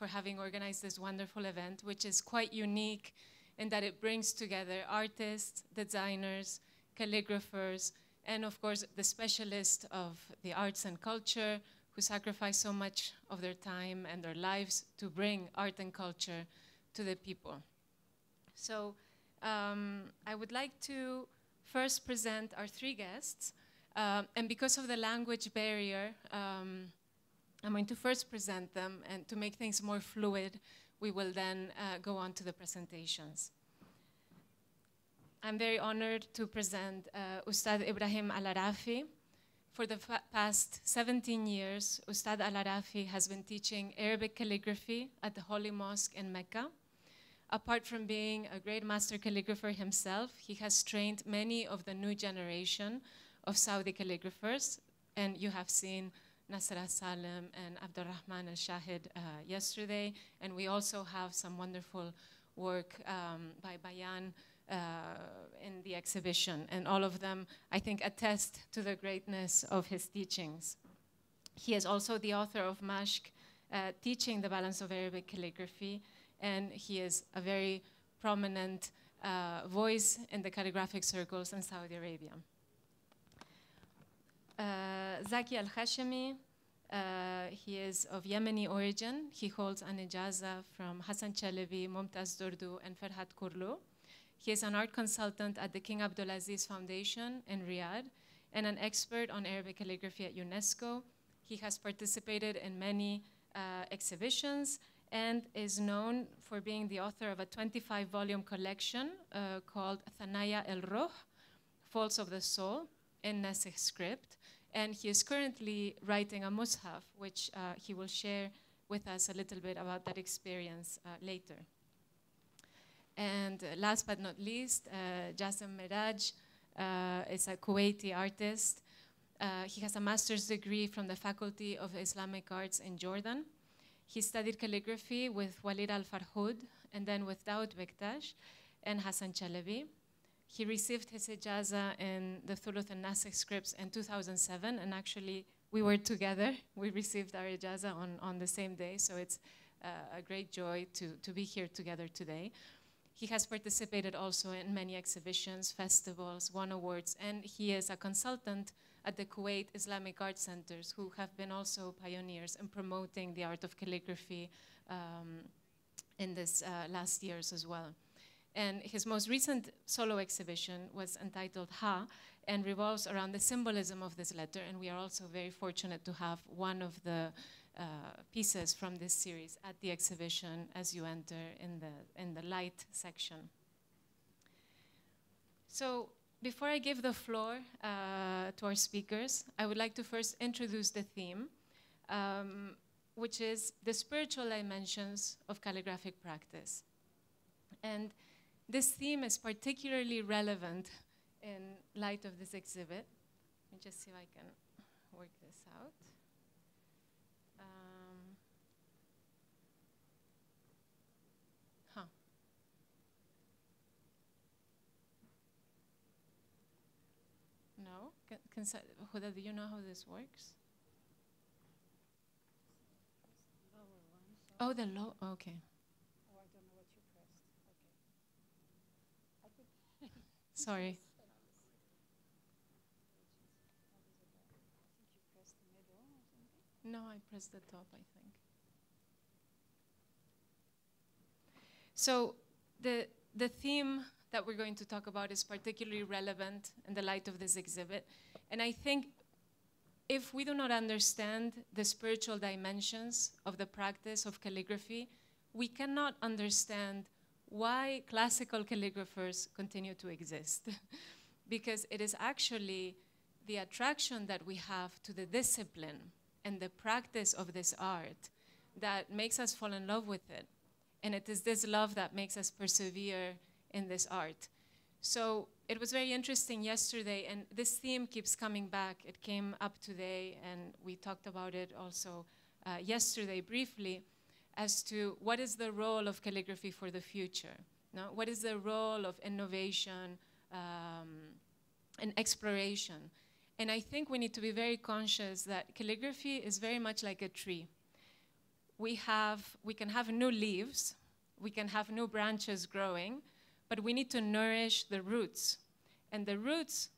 for having organized this wonderful event, which is quite unique in that it brings together artists, designers, calligraphers, and of course the specialists of the arts and culture who sacrifice so much of their time and their lives to bring art and culture to the people. So um, I would like to first present our three guests. Um, and because of the language barrier, um, I'm going to first present them, and to make things more fluid, we will then uh, go on to the presentations. I'm very honored to present uh, Ustad Ibrahim Al-Arafi. For the past 17 years, Ustad Al-Arafi has been teaching Arabic calligraphy at the Holy Mosque in Mecca. Apart from being a great master calligrapher himself, he has trained many of the new generation of Saudi calligraphers, and you have seen Nasra Salem and Abdurrahman Al Shahid uh, yesterday. And we also have some wonderful work um, by Bayan uh, in the exhibition. And all of them, I think, attest to the greatness of his teachings. He is also the author of Mashk, uh, Teaching the Balance of Arabic Calligraphy. And he is a very prominent uh, voice in the calligraphic circles in Saudi Arabia. Uh, Zaki Al-Hashemi, uh, he is of Yemeni origin. He holds an ijaza from Hassan Chelebi, Mumtaz Durdu, and Ferhat Kurlu. He is an art consultant at the King Abdulaziz Foundation in Riyadh and an expert on Arabic calligraphy at UNESCO. He has participated in many uh, exhibitions and is known for being the author of a 25 volume collection uh, called Thanaya El Ruh, Faults of the Soul, in Nasikh script. And he is currently writing a mushaf, which uh, he will share with us a little bit about that experience uh, later. And uh, last but not least, uh, Jasem Meraj uh, is a Kuwaiti artist. Uh, he has a master's degree from the Faculty of Islamic Arts in Jordan. He studied calligraphy with Walid al farhud and then with Daoud Bektash and Hassan Chalabi. He received his ijaza in the Thuluth and Nasakh scripts in 2007, and actually we were together. We received our ijaza on, on the same day, so it's uh, a great joy to, to be here together today. He has participated also in many exhibitions, festivals, won awards, and he is a consultant at the Kuwait Islamic Art Centers, who have been also pioneers in promoting the art of calligraphy um, in this uh, last years as well. And his most recent solo exhibition was entitled Ha and revolves around the symbolism of this letter. And we are also very fortunate to have one of the uh, pieces from this series at the exhibition as you enter in the, in the light section. So before I give the floor uh, to our speakers, I would like to first introduce the theme, um, which is the spiritual dimensions of calligraphic practice. And this theme is particularly relevant in light of this exhibit. Let me just see if I can work this out. Um, huh. No? Huda, do you know how this works? Oh, the low, okay. Sorry. No, I pressed the top, I think. So the, the theme that we're going to talk about is particularly relevant in the light of this exhibit. And I think if we do not understand the spiritual dimensions of the practice of calligraphy, we cannot understand why classical calligraphers continue to exist. because it is actually the attraction that we have to the discipline and the practice of this art that makes us fall in love with it. And it is this love that makes us persevere in this art. So it was very interesting yesterday, and this theme keeps coming back. It came up today, and we talked about it also uh, yesterday briefly as to what is the role of calligraphy for the future. What is the role of innovation um, and exploration? And I think we need to be very conscious that calligraphy is very much like a tree. We, have, we can have new leaves, we can have new branches growing, but we need to nourish the roots. And the roots,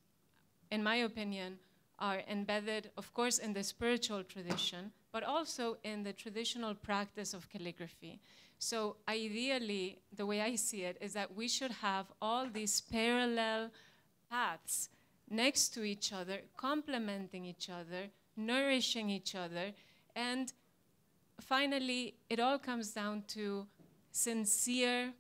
in my opinion, are embedded, of course, in the spiritual tradition, but also in the traditional practice of calligraphy. So ideally, the way I see it is that we should have all these parallel paths next to each other, complementing each other, nourishing each other, and finally, it all comes down to sincere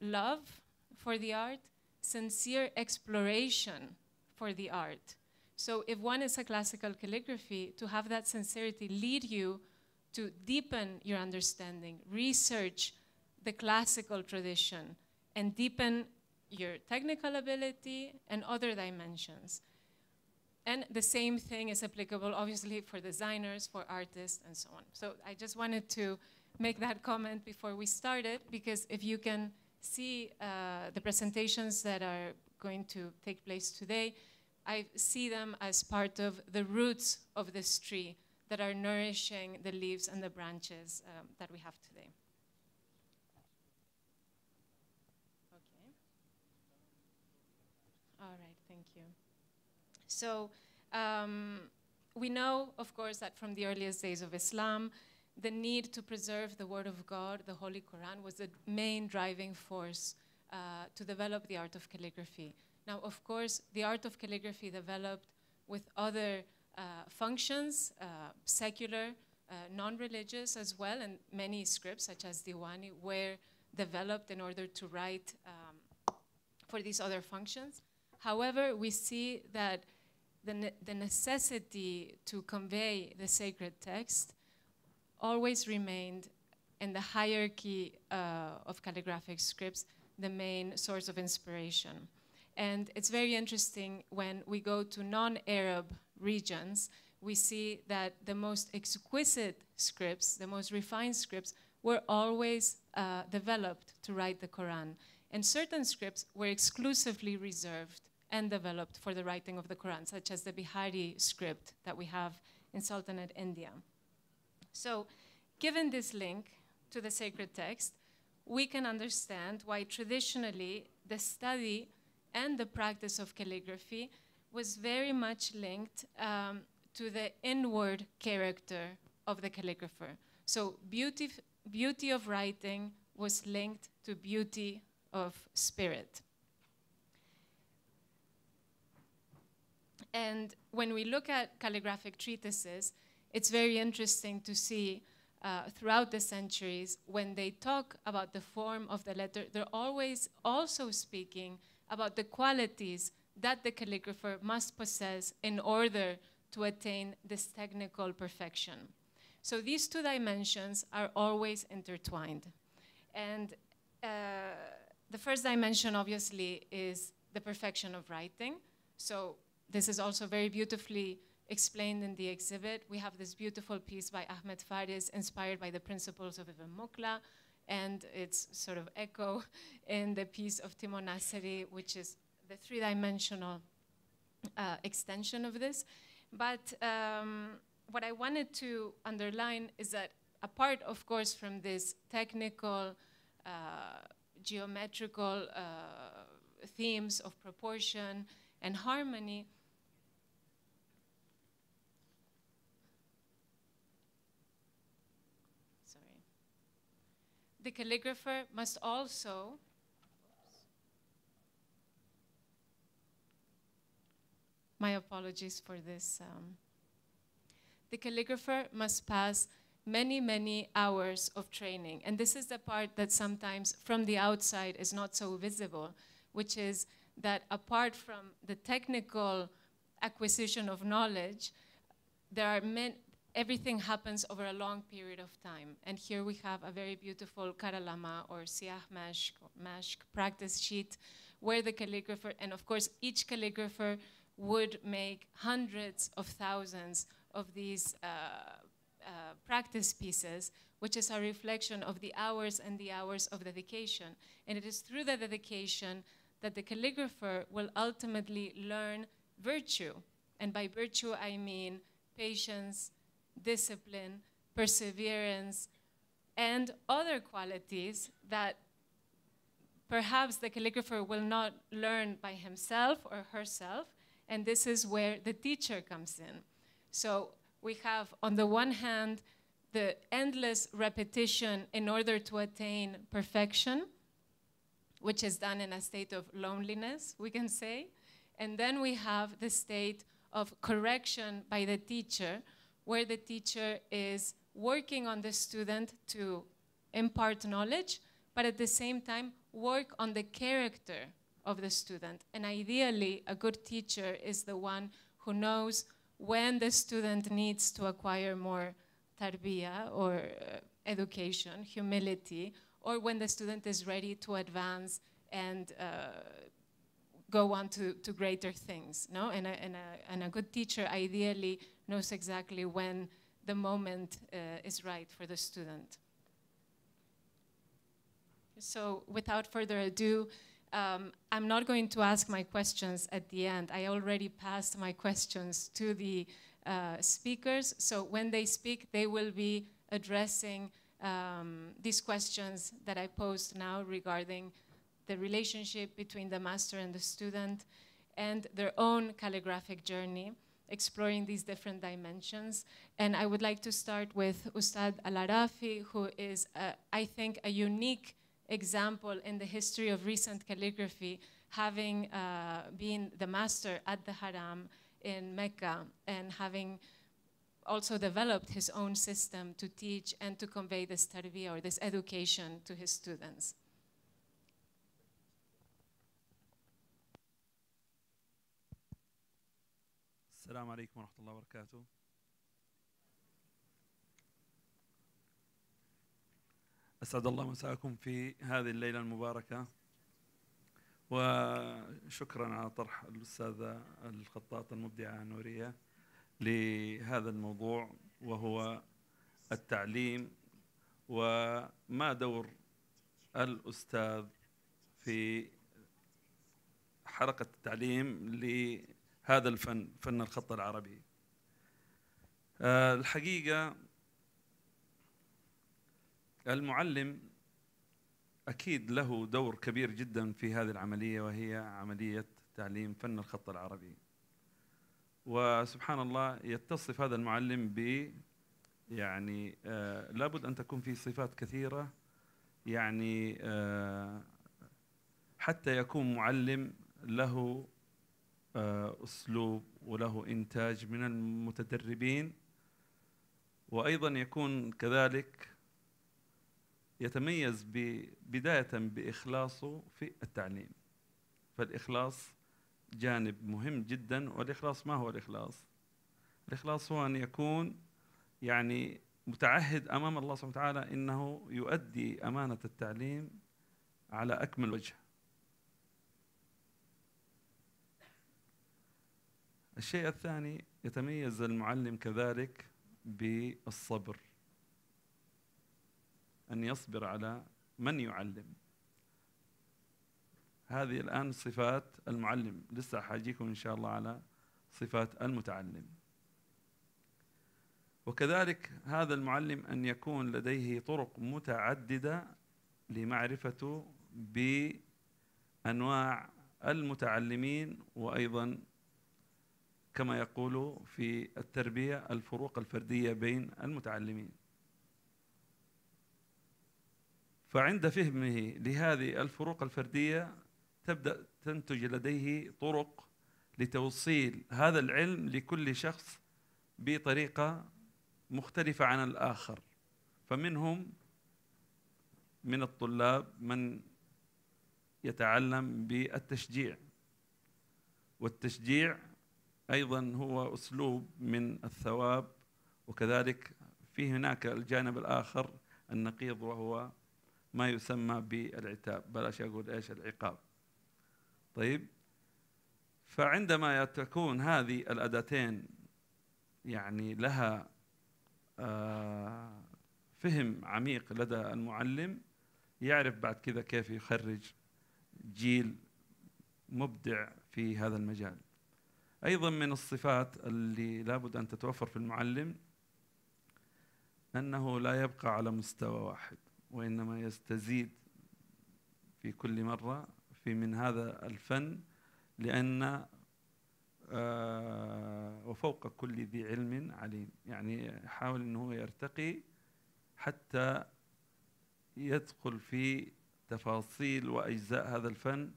love for the art, sincere exploration for the art, so if one is a classical calligraphy, to have that sincerity lead you to deepen your understanding, research the classical tradition, and deepen your technical ability and other dimensions. And the same thing is applicable, obviously, for designers, for artists, and so on. So I just wanted to make that comment before we started, because if you can see uh, the presentations that are going to take place today, I see them as part of the roots of this tree that are nourishing the leaves and the branches um, that we have today. Okay. All right, thank you. So um, we know, of course, that from the earliest days of Islam, the need to preserve the Word of God, the Holy Quran, was the main driving force uh, to develop the art of calligraphy. Now, of course, the art of calligraphy developed with other uh, functions, uh, secular, uh, non-religious as well, and many scripts, such as Diwani, were developed in order to write um, for these other functions. However, we see that the, ne the necessity to convey the sacred text always remained in the hierarchy uh, of calligraphic scripts the main source of inspiration. And it's very interesting when we go to non-Arab regions, we see that the most exquisite scripts, the most refined scripts, were always uh, developed to write the Quran. And certain scripts were exclusively reserved and developed for the writing of the Quran, such as the Bihari script that we have in Sultanate India. So, given this link to the sacred text, we can understand why traditionally the study and the practice of calligraphy was very much linked um, to the inward character of the calligrapher. So beauty, beauty of writing was linked to beauty of spirit. And when we look at calligraphic treatises, it's very interesting to see uh, throughout the centuries when they talk about the form of the letter, they're always also speaking about the qualities that the calligrapher must possess in order to attain this technical perfection. So these two dimensions are always intertwined. And uh, the first dimension, obviously, is the perfection of writing. So this is also very beautifully explained in the exhibit. We have this beautiful piece by Ahmed Faris, inspired by the principles of Ibn Mukla, and it's sort of echo in the piece of Timonaceri, which is the three-dimensional uh, extension of this. But um, what I wanted to underline is that apart, of course, from this technical, uh, geometrical uh, themes of proportion and harmony, the calligrapher must also my apologies for this. Um, the calligrapher must pass many, many hours of training. And this is the part that sometimes from the outside is not so visible, which is that apart from the technical acquisition of knowledge, there are everything happens over a long period of time. And here we have a very beautiful Karalama or Siyah Mashk, mashk practice sheet where the calligrapher, and of course each calligrapher would make hundreds of thousands of these uh, uh, practice pieces, which is a reflection of the hours and the hours of dedication. And it is through the dedication that the calligrapher will ultimately learn virtue. And by virtue, I mean patience, discipline, perseverance, and other qualities that perhaps the calligrapher will not learn by himself or herself. And this is where the teacher comes in. So we have, on the one hand, the endless repetition in order to attain perfection, which is done in a state of loneliness, we can say. And then we have the state of correction by the teacher, where the teacher is working on the student to impart knowledge, but at the same time work on the character of the student. And ideally, a good teacher is the one who knows when the student needs to acquire more tarbiyah or uh, education, humility, or when the student is ready to advance and uh, go on to, to greater things. No? And, a, and, a, and a good teacher ideally knows exactly when the moment uh, is right for the student. So without further ado, um, I'm not going to ask my questions at the end. I already passed my questions to the uh, speakers. So when they speak, they will be addressing um, these questions that I posed now regarding the relationship between the master and the student and their own calligraphic journey exploring these different dimensions. And I would like to start with Ustad Al-Arafi, who is, uh, I think, a unique example in the history of recent calligraphy, having uh, been the master at the Haram in Mecca and having also developed his own system to teach and to convey this tarbiyah or this education to his students. السلام عليكم ورحمة الله وبركاته أسعد الله مساءكم في هذه الليلة المباركة وشكرا على طرح الأستاذة الخطاطة المبدعة نورية لهذا الموضوع وهو التعليم وما دور الأستاذ في حلقة التعليم هذا الفن فن الخط العربي آه، الحقيقة المعلم أكيد له دور كبير جدا في هذه العملية وهي عملية تعليم فن الخط العربي وسبحان الله يتصف هذا المعلم ب يعني آه لابد أن تكون فيه صفات كثيرة يعني آه حتى يكون معلم له آه، أسلوب وله إنتاج من المتدربين وأيضا يكون كذلك يتميز بداية بإخلاصه في التعليم فالإخلاص جانب مهم جدا والإخلاص ما هو الإخلاص؟ الإخلاص هو أن يكون يعني متعهد أمام الله سبحانه وتعالى أنه يؤدي أمانة التعليم على أكمل وجه الشيء الثاني يتميز المعلم كذلك بالصبر أن يصبر على من يعلم هذه الآن صفات المعلم لسه حاجيكم إن شاء الله على صفات المتعلم وكذلك هذا المعلم أن يكون لديه طرق متعددة لمعرفته بأنواع المتعلمين وأيضا كما يقول في التربية الفروق الفردية بين المتعلمين فعند فهمه لهذه الفروق الفردية تبدأ تنتج لديه طرق لتوصيل هذا العلم لكل شخص بطريقة مختلفة عن الآخر فمنهم من الطلاب من يتعلم بالتشجيع والتشجيع ايضا هو اسلوب من الثواب وكذلك في هناك الجانب الاخر النقيض وهو ما يسمى بالعتاب بلاش اقول ايش العقاب طيب فعندما تكون هذه الاداتين يعني لها آه فهم عميق لدى المعلم يعرف بعد كذا كيف يخرج جيل مبدع في هذا المجال أيضا من الصفات اللي لابد أن تتوفر في المعلم أنه لا يبقى على مستوى واحد وإنما يستزيد في كل مرة في من هذا الفن لأن آه، وفوق كل ذي علم عليم يعني يحاول أنه يرتقي حتى يدخل في تفاصيل وأجزاء هذا الفن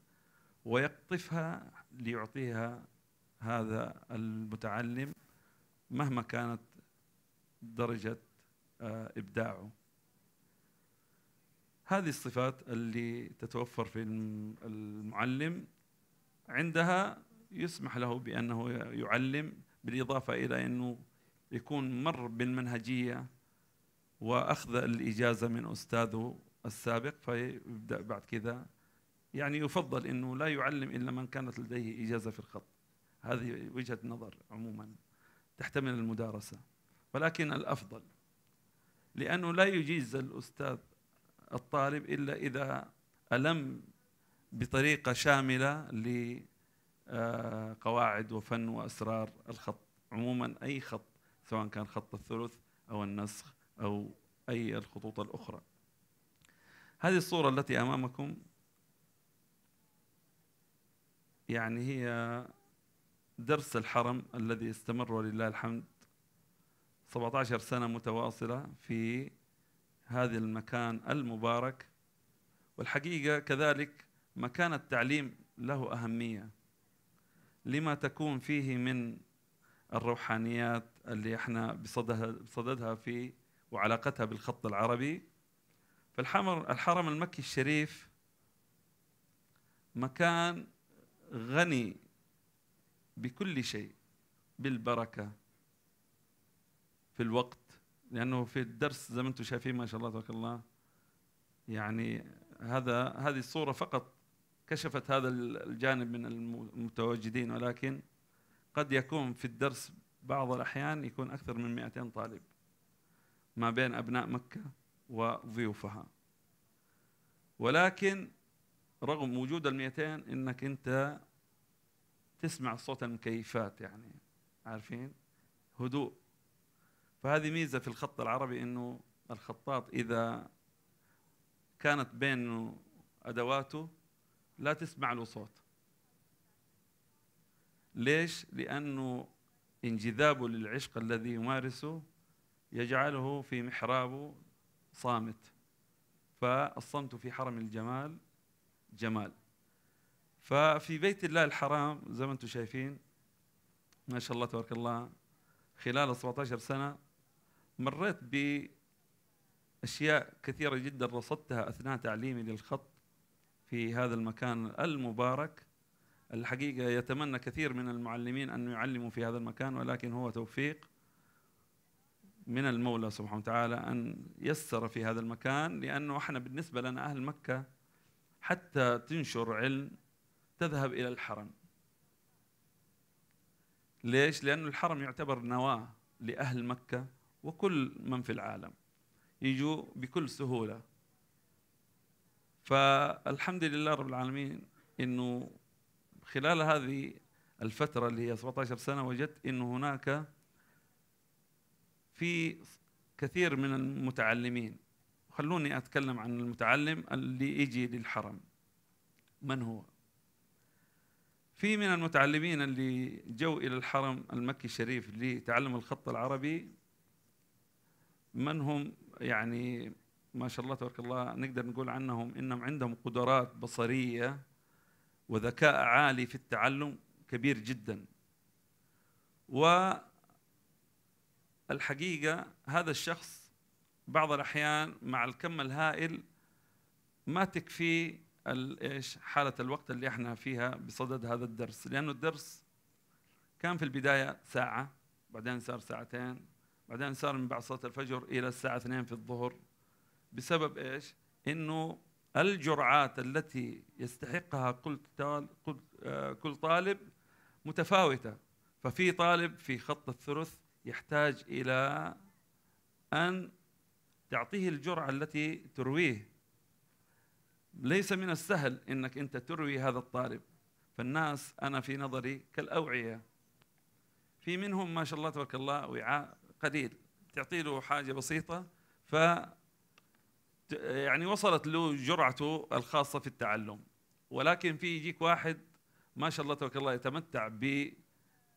ويقطفها ليعطيها هذا المتعلم مهما كانت درجة آه، إبداعه هذه الصفات اللي تتوفر في المعلم عندها يسمح له بأنه يعلم بالإضافة إلى أنه يكون مر بالمنهجية وأخذ الإجازة من أستاذه السابق فيبدأ بعد كذا يعني يفضل أنه لا يعلم إلا من كانت لديه إجازة في الخط هذه وجهة نظر عموما تحتمل المدارسة ولكن الأفضل لأنه لا يجيز الأستاذ الطالب إلا إذا ألم بطريقة شاملة لقواعد آه، وفن وأسرار الخط عموما أي خط سواء كان خط الثلث أو النسخ أو أي الخطوط الأخرى هذه الصورة التي أمامكم يعني هي درس الحرم الذي استمر ولله الحمد 17 سنة متواصلة في هذا المكان المبارك والحقيقة كذلك مكان التعليم له أهمية لما تكون فيه من الروحانيات اللي احنا بصددها, بصددها في وعلاقتها بالخط العربي فالحمر الحرم المكي الشريف مكان غني بكل شيء بالبركه في الوقت لانه في الدرس زي ما انتم شايفين ما شاء الله تبارك الله يعني هذا هذه الصوره فقط كشفت هذا الجانب من المتواجدين ولكن قد يكون في الدرس بعض الأحيان يكون أكثر من 200 طالب ما بين أبناء مكة وضيوفها ولكن رغم وجود ال 200 انك انت تسمع صوت المكيفات يعني عارفين هدوء فهذه ميزه في الخط العربي انه الخطاط اذا كانت بين ادواته لا تسمع له صوت ليش لانه انجذابه للعشق الذي يمارسه يجعله في محرابه صامت فالصمت في حرم الجمال جمال ففي بيت الله الحرام زي ما انتم شايفين ما شاء الله تبارك الله خلال 17 سنه مريت باشياء كثيره جدا رصدتها اثناء تعليمي للخط في هذا المكان المبارك الحقيقه يتمنى كثير من المعلمين ان يعلموا في هذا المكان ولكن هو توفيق من المولى سبحانه وتعالى ان يسر في هذا المكان لانه احنا بالنسبه لنا اهل مكه حتى تنشر علم تذهب إلى الحرم ليش؟ لأن الحرم يعتبر نواة لأهل مكة وكل من في العالم يجوا بكل سهولة فالحمد لله رب العالمين أنه خلال هذه الفترة اللي هي 17 سنة وجدت أنه هناك في كثير من المتعلمين خلوني أتكلم عن المتعلم اللي يجي للحرم من هو؟ في من المتعلمين اللي جو إلى الحرم المكي الشريف لتعلم الخط العربي من هم يعني ما شاء الله تبارك الله نقدر نقول عنهم إنهم عندهم قدرات بصرية وذكاء عالي في التعلم كبير جدا والحقيقة هذا الشخص بعض الأحيان مع الكم الهائل ما تكفيه ايش حاله الوقت اللي احنا فيها بصدد هذا الدرس لانه الدرس كان في البدايه ساعه بعدين صار ساعتين بعدين صار من بعد صلاه الفجر الى الساعه 2 في الظهر بسبب ايش انه الجرعات التي يستحقها كل آه، كل طالب متفاوته ففي طالب في خط الثلث يحتاج الى ان تعطيه الجرعه التي ترويه ليس من السهل انك انت تروي هذا الطالب فالناس انا في نظري كالاوعيه في منهم ما شاء الله تبارك الله وعاء قليل تعطي له حاجه بسيطه ف يعني وصلت له جرعته الخاصه في التعلم ولكن في يجيك واحد ما شاء الله تبارك الله يتمتع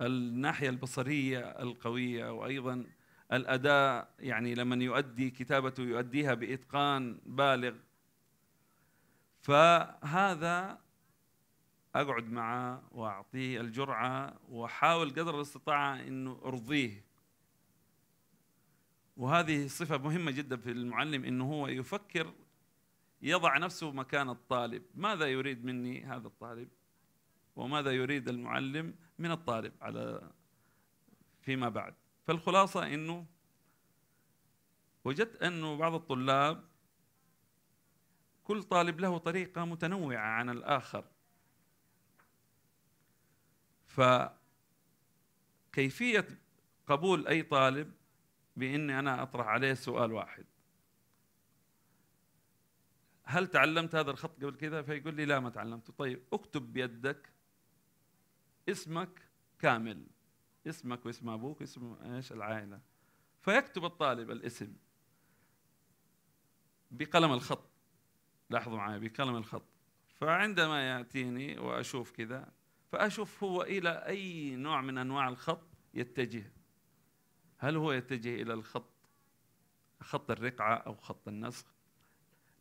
بالناحيه البصريه القويه وايضا الاداء يعني لمن يؤدي كتابته يؤديها باتقان بالغ فهذا اقعد معه واعطيه الجرعه واحاول قدر الاستطاعه انه ارضيه وهذه صفه مهمه جدا في المعلم انه هو يفكر يضع نفسه مكان الطالب ماذا يريد مني هذا الطالب وماذا يريد المعلم من الطالب على فيما بعد فالخلاصه انه وجدت انه بعض الطلاب كل طالب له طريقة متنوعة عن الآخر فكيفية قبول أي طالب بإني أنا أطرح عليه سؤال واحد هل تعلمت هذا الخط قبل كذا فيقول لي لا ما تعلمته طيب اكتب بيدك اسمك كامل اسمك واسم ابوك واسم ايش العائله فيكتب الطالب الاسم بقلم الخط لاحظوا معي بيكلم الخط فعندما يأتيني وأشوف كذا فأشوف هو إلى أي نوع من أنواع الخط يتجه هل هو يتجه إلى الخط خط الرقعة أو خط النسخ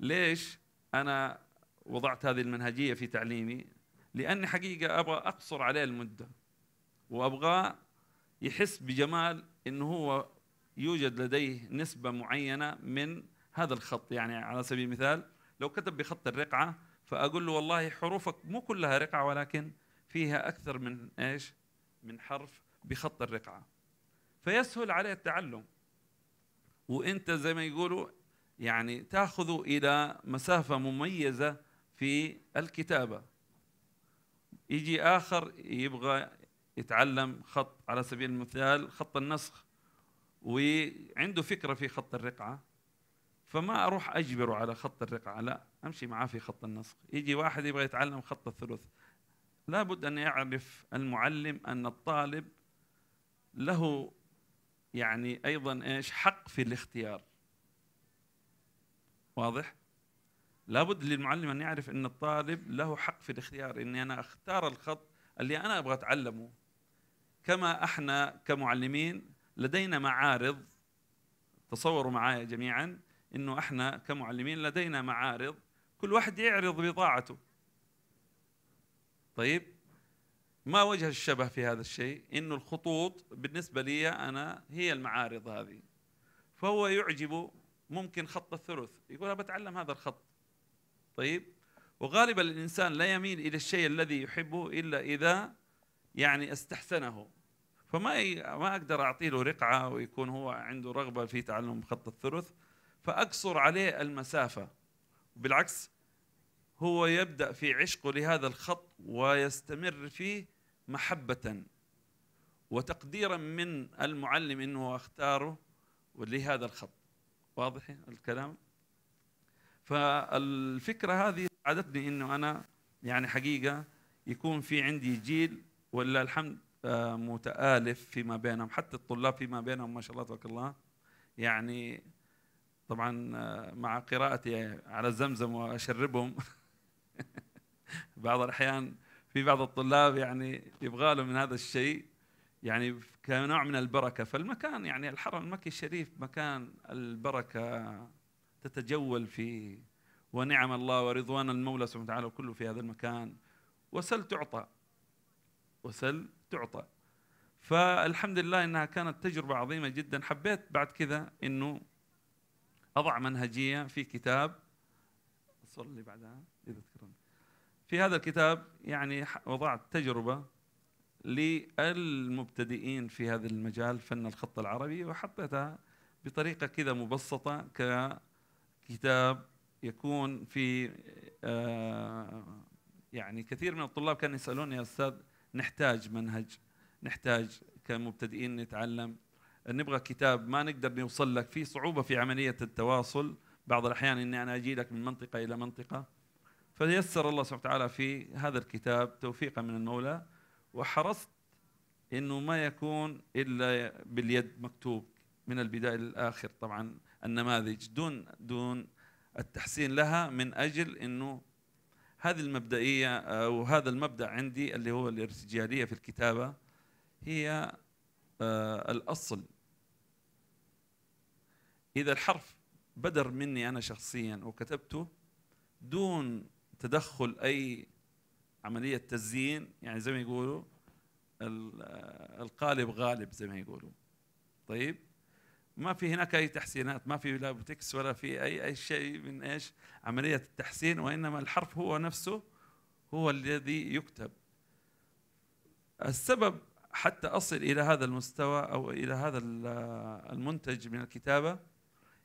ليش أنا وضعت هذه المنهجية في تعليمي لأني حقيقة أبغى أقصر عليه المدة وأبغاه يحس بجمال أنه هو يوجد لديه نسبة معينة من هذا الخط يعني على سبيل المثال لو كتب بخط الرقعه فاقول له والله حروفك مو كلها رقعه ولكن فيها اكثر من ايش؟ من حرف بخط الرقعه فيسهل عليه التعلم وانت زي ما يقولوا يعني تاخذه الى مسافه مميزه في الكتابه يجي اخر يبغى يتعلم خط على سبيل المثال خط النسخ وعنده فكره في خط الرقعه فما اروح اجبره على خط الرقعه لا امشي معاه في خط النسق يجي واحد يبغى يتعلم خط الثلث لابد ان يعرف المعلم ان الطالب له يعني ايضا ايش حق في الاختيار واضح لابد للمعلم ان يعرف ان الطالب له حق في الاختيار اني انا اختار الخط اللي انا ابغى اتعلمه كما احنا كمعلمين لدينا معارض تصوروا معايا جميعا انه احنا كمعلمين لدينا معارض كل واحد يعرض بضاعته طيب ما وجه الشبه في هذا الشيء انه الخطوط بالنسبه لي انا هي المعارض هذه فهو يعجبه ممكن خط الثلث يقول أنا بتعلم هذا الخط طيب وغالبا الإنسان لا يميل إلى الشيء الذي يحبه إلا إذا يعني استحسنه فما ما أقدر أعطي له رقعة ويكون هو عنده رغبة في تعلم خط الثلث فأقصر عليه المسافة بالعكس هو يبدأ في عشقه لهذا الخط ويستمر فيه محبة وتقديرا من المعلم أنه اختاره لهذا الخط واضح الكلام فالفكرة هذه ساعدتني أنه أنا يعني حقيقة يكون في عندي جيل ولله الحمد آه، متآلف فيما بينهم حتى الطلاب فيما بينهم ما شاء الله تبارك الله يعني طبعا مع قراءتي على الزمزم واشربهم بعض الاحيان في بعض الطلاب يعني يبغى له من هذا الشيء يعني كنوع من البركه فالمكان يعني الحرم المكي الشريف مكان البركه تتجول فيه ونعم الله ورضوان المولى سبحانه وتعالى كله في هذا المكان وسل تعطى وسل تعطى فالحمد لله انها كانت تجربه عظيمه جدا حبيت بعد كذا انه أضع منهجية في كتاب الصورة اللي بعدها إذا تذكرون في هذا الكتاب يعني وضعت تجربة للمبتدئين في هذا المجال فن الخط العربي وحطيتها بطريقة كذا مبسطة ككتاب يكون في آه يعني كثير من الطلاب كانوا يسألوني يا أستاذ نحتاج منهج نحتاج كمبتدئين نتعلم نبغى كتاب ما نقدر نوصل لك في صعوبه في عمليه التواصل بعض الاحيان اني انا اجي لك من منطقه الى منطقه فيسر الله سبحانه وتعالى في هذا الكتاب توفيقا من المولى وحرصت انه ما يكون الا باليد مكتوب من البدايه للاخر طبعا النماذج دون دون التحسين لها من اجل انه هذه المبدئيه آه، وهذا المبدا عندي اللي هو الارتجاليه في الكتابه هي آه، الاصل إذا الحرف بدر مني أنا شخصيا وكتبته دون تدخل أي عملية تزيين يعني زي ما يقولوا القالب غالب زي ما يقولوا طيب ما في هناك أي تحسينات ما في لا بوتكس ولا في أي أي شيء من إيش عملية التحسين وإنما الحرف هو نفسه هو الذي يكتب السبب حتى أصل إلى هذا المستوى أو إلى هذا المنتج من الكتابة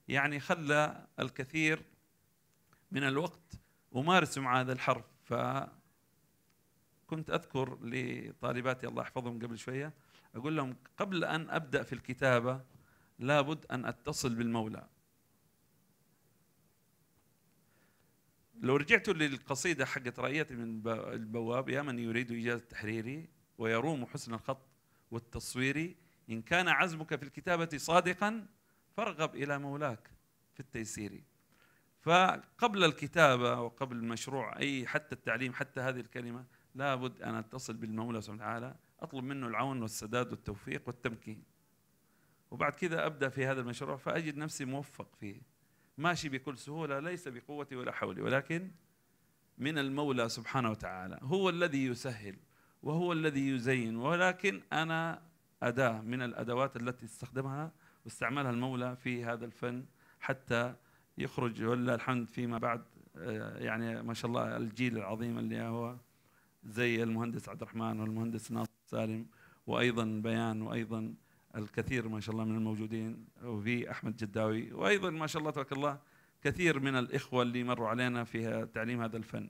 يعني خلى الكثير من الوقت أمارسه مع هذا الحرف فكنت أذكر لطالباتي الله يحفظهم قبل شوية أقول لهم قبل أن أبدأ في الكتابة لابد أن أتصل بالمولى لو رجعت للقصيدة حقت رأيتي من البواب يا من يريد إجازة تحريري ويروم حسن الخط والتصوير إن كان عزمك في الكتابة صادقا فارغب إلى مولاك في التيسير فقبل الكتابة وقبل المشروع أي حتى التعليم حتى هذه الكلمة لابد أن أتصل بالمولى سبحانه وتعالى أطلب منه العون والسداد والتوفيق والتمكين وبعد كذا أبدأ في هذا المشروع فأجد نفسي موفق فيه ماشي بكل سهولة ليس بقوتي ولا حولي ولكن من المولى سبحانه وتعالى هو الذي يسهل وهو الذي يزين ولكن أنا أداة من الأدوات التي استخدمها واستعملها المولى في هذا الفن حتى يخرج ولله الحمد فيما بعد آه، يعني ما شاء الله الجيل العظيم اللي هو زي المهندس عبد الرحمن والمهندس ناصر سالم وايضا بيان وايضا الكثير ما شاء الله من الموجودين وفي احمد جداوي وايضا ما شاء الله تبارك الله كثير من الاخوه اللي مروا علينا في تعليم هذا الفن.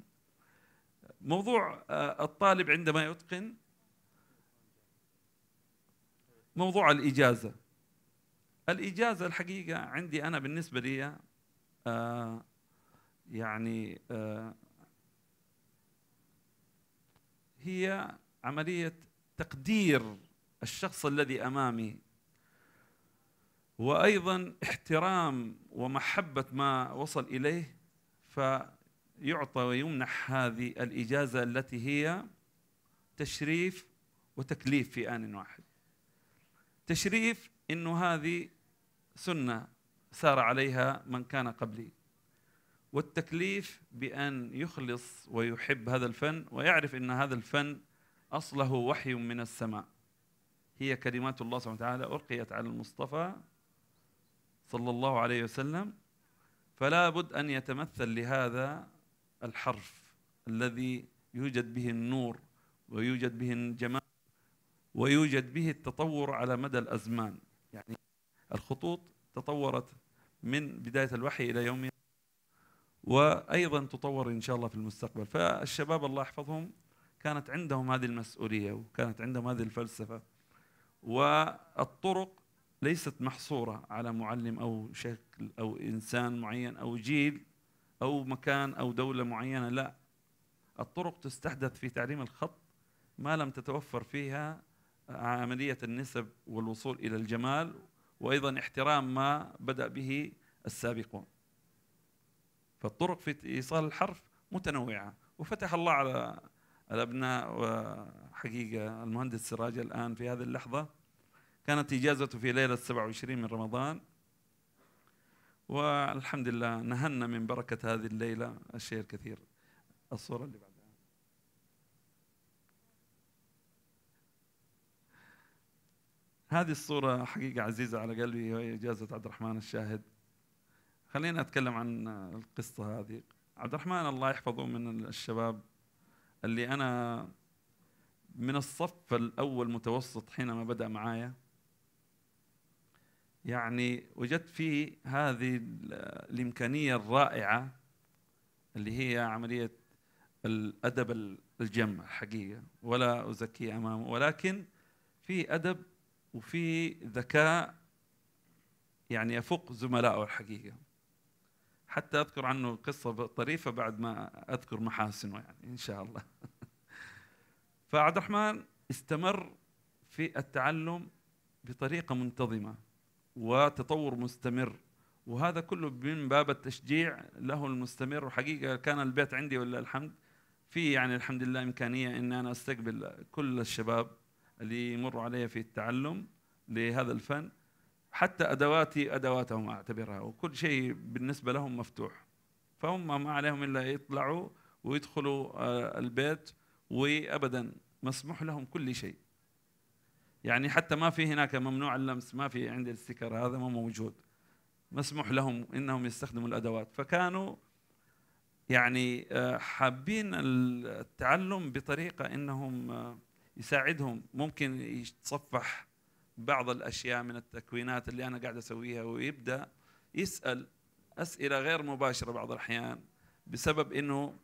موضوع آه، الطالب عندما يتقن موضوع الاجازه الإجازة الحقيقة عندي أنا بالنسبة لي آه يعني آه هي عملية تقدير الشخص الذي أمامي وأيضا احترام ومحبة ما وصل إليه فيعطى ويمنح هذه الإجازة التي هي تشريف وتكليف في آن واحد تشريف أنه هذه سنة سار عليها من كان قبلي والتكليف بأن يخلص ويحب هذا الفن ويعرف أن هذا الفن أصله وحي من السماء هي كلمات الله سبحانه وتعالى ألقيت على المصطفى صلى الله عليه وسلم فلا بد أن يتمثل لهذا الحرف الذي يوجد به النور ويوجد به الجمال ويوجد به التطور على مدى الأزمان يعني الخطوط تطورت من بداية الوحي إلى يومنا وأيضا تطور إن شاء الله في المستقبل فالشباب الله يحفظهم كانت عندهم هذه المسؤولية وكانت عندهم هذه الفلسفة والطرق ليست محصورة على معلم أو شكل أو إنسان معين أو جيل أو مكان أو دولة معينة لا الطرق تستحدث في تعليم الخط ما لم تتوفر فيها عملية النسب والوصول إلى الجمال وايضا احترام ما بدا به السابقون فالطرق في ايصال الحرف متنوعه وفتح الله على الابناء وحقيقه المهندس سراج الان في هذه اللحظه كانت اجازته في ليله 27 من رمضان والحمد لله نهنا من بركه هذه الليله الشيء الكثير الصوره اللي بعد. هذه الصورة حقيقة عزيزة على قلبي وهي إجازة عبد الرحمن الشاهد خلينا أتكلم عن القصة هذه عبد الرحمن الله يحفظه من الشباب اللي أنا من الصف الأول متوسط حينما بدأ معايا يعني وجدت فيه هذه الإمكانية الرائعة اللي هي عملية الأدب الجمع حقيقة ولا أزكي أمامه ولكن في أدب وفي ذكاء يعني يفوق زملائه الحقيقة حتى أذكر عنه قصة طريفة بعد ما أذكر محاسنه يعني إن شاء الله فعبد الرحمن استمر في التعلم بطريقة منتظمة وتطور مستمر وهذا كله من باب التشجيع له المستمر وحقيقة كان البيت عندي ولله الحمد في يعني الحمد لله إمكانية أن أنا أستقبل كل الشباب اللي يمروا عليها في التعلم لهذا الفن حتى ادواتي ادواتهم اعتبرها وكل شيء بالنسبه لهم مفتوح فهم ما عليهم الا يطلعوا ويدخلوا آه، البيت وابدا مسموح لهم كل شيء يعني حتى ما في هناك ممنوع اللمس ما في عندي الستيكر هذا ما موجود مسموح لهم انهم يستخدموا الادوات فكانوا يعني آه، حابين التعلم بطريقه انهم آه، يساعدهم ممكن يتصفح بعض الاشياء من التكوينات اللي انا قاعد اسويها ويبدا يسال اسئله غير مباشره بعض الاحيان بسبب انه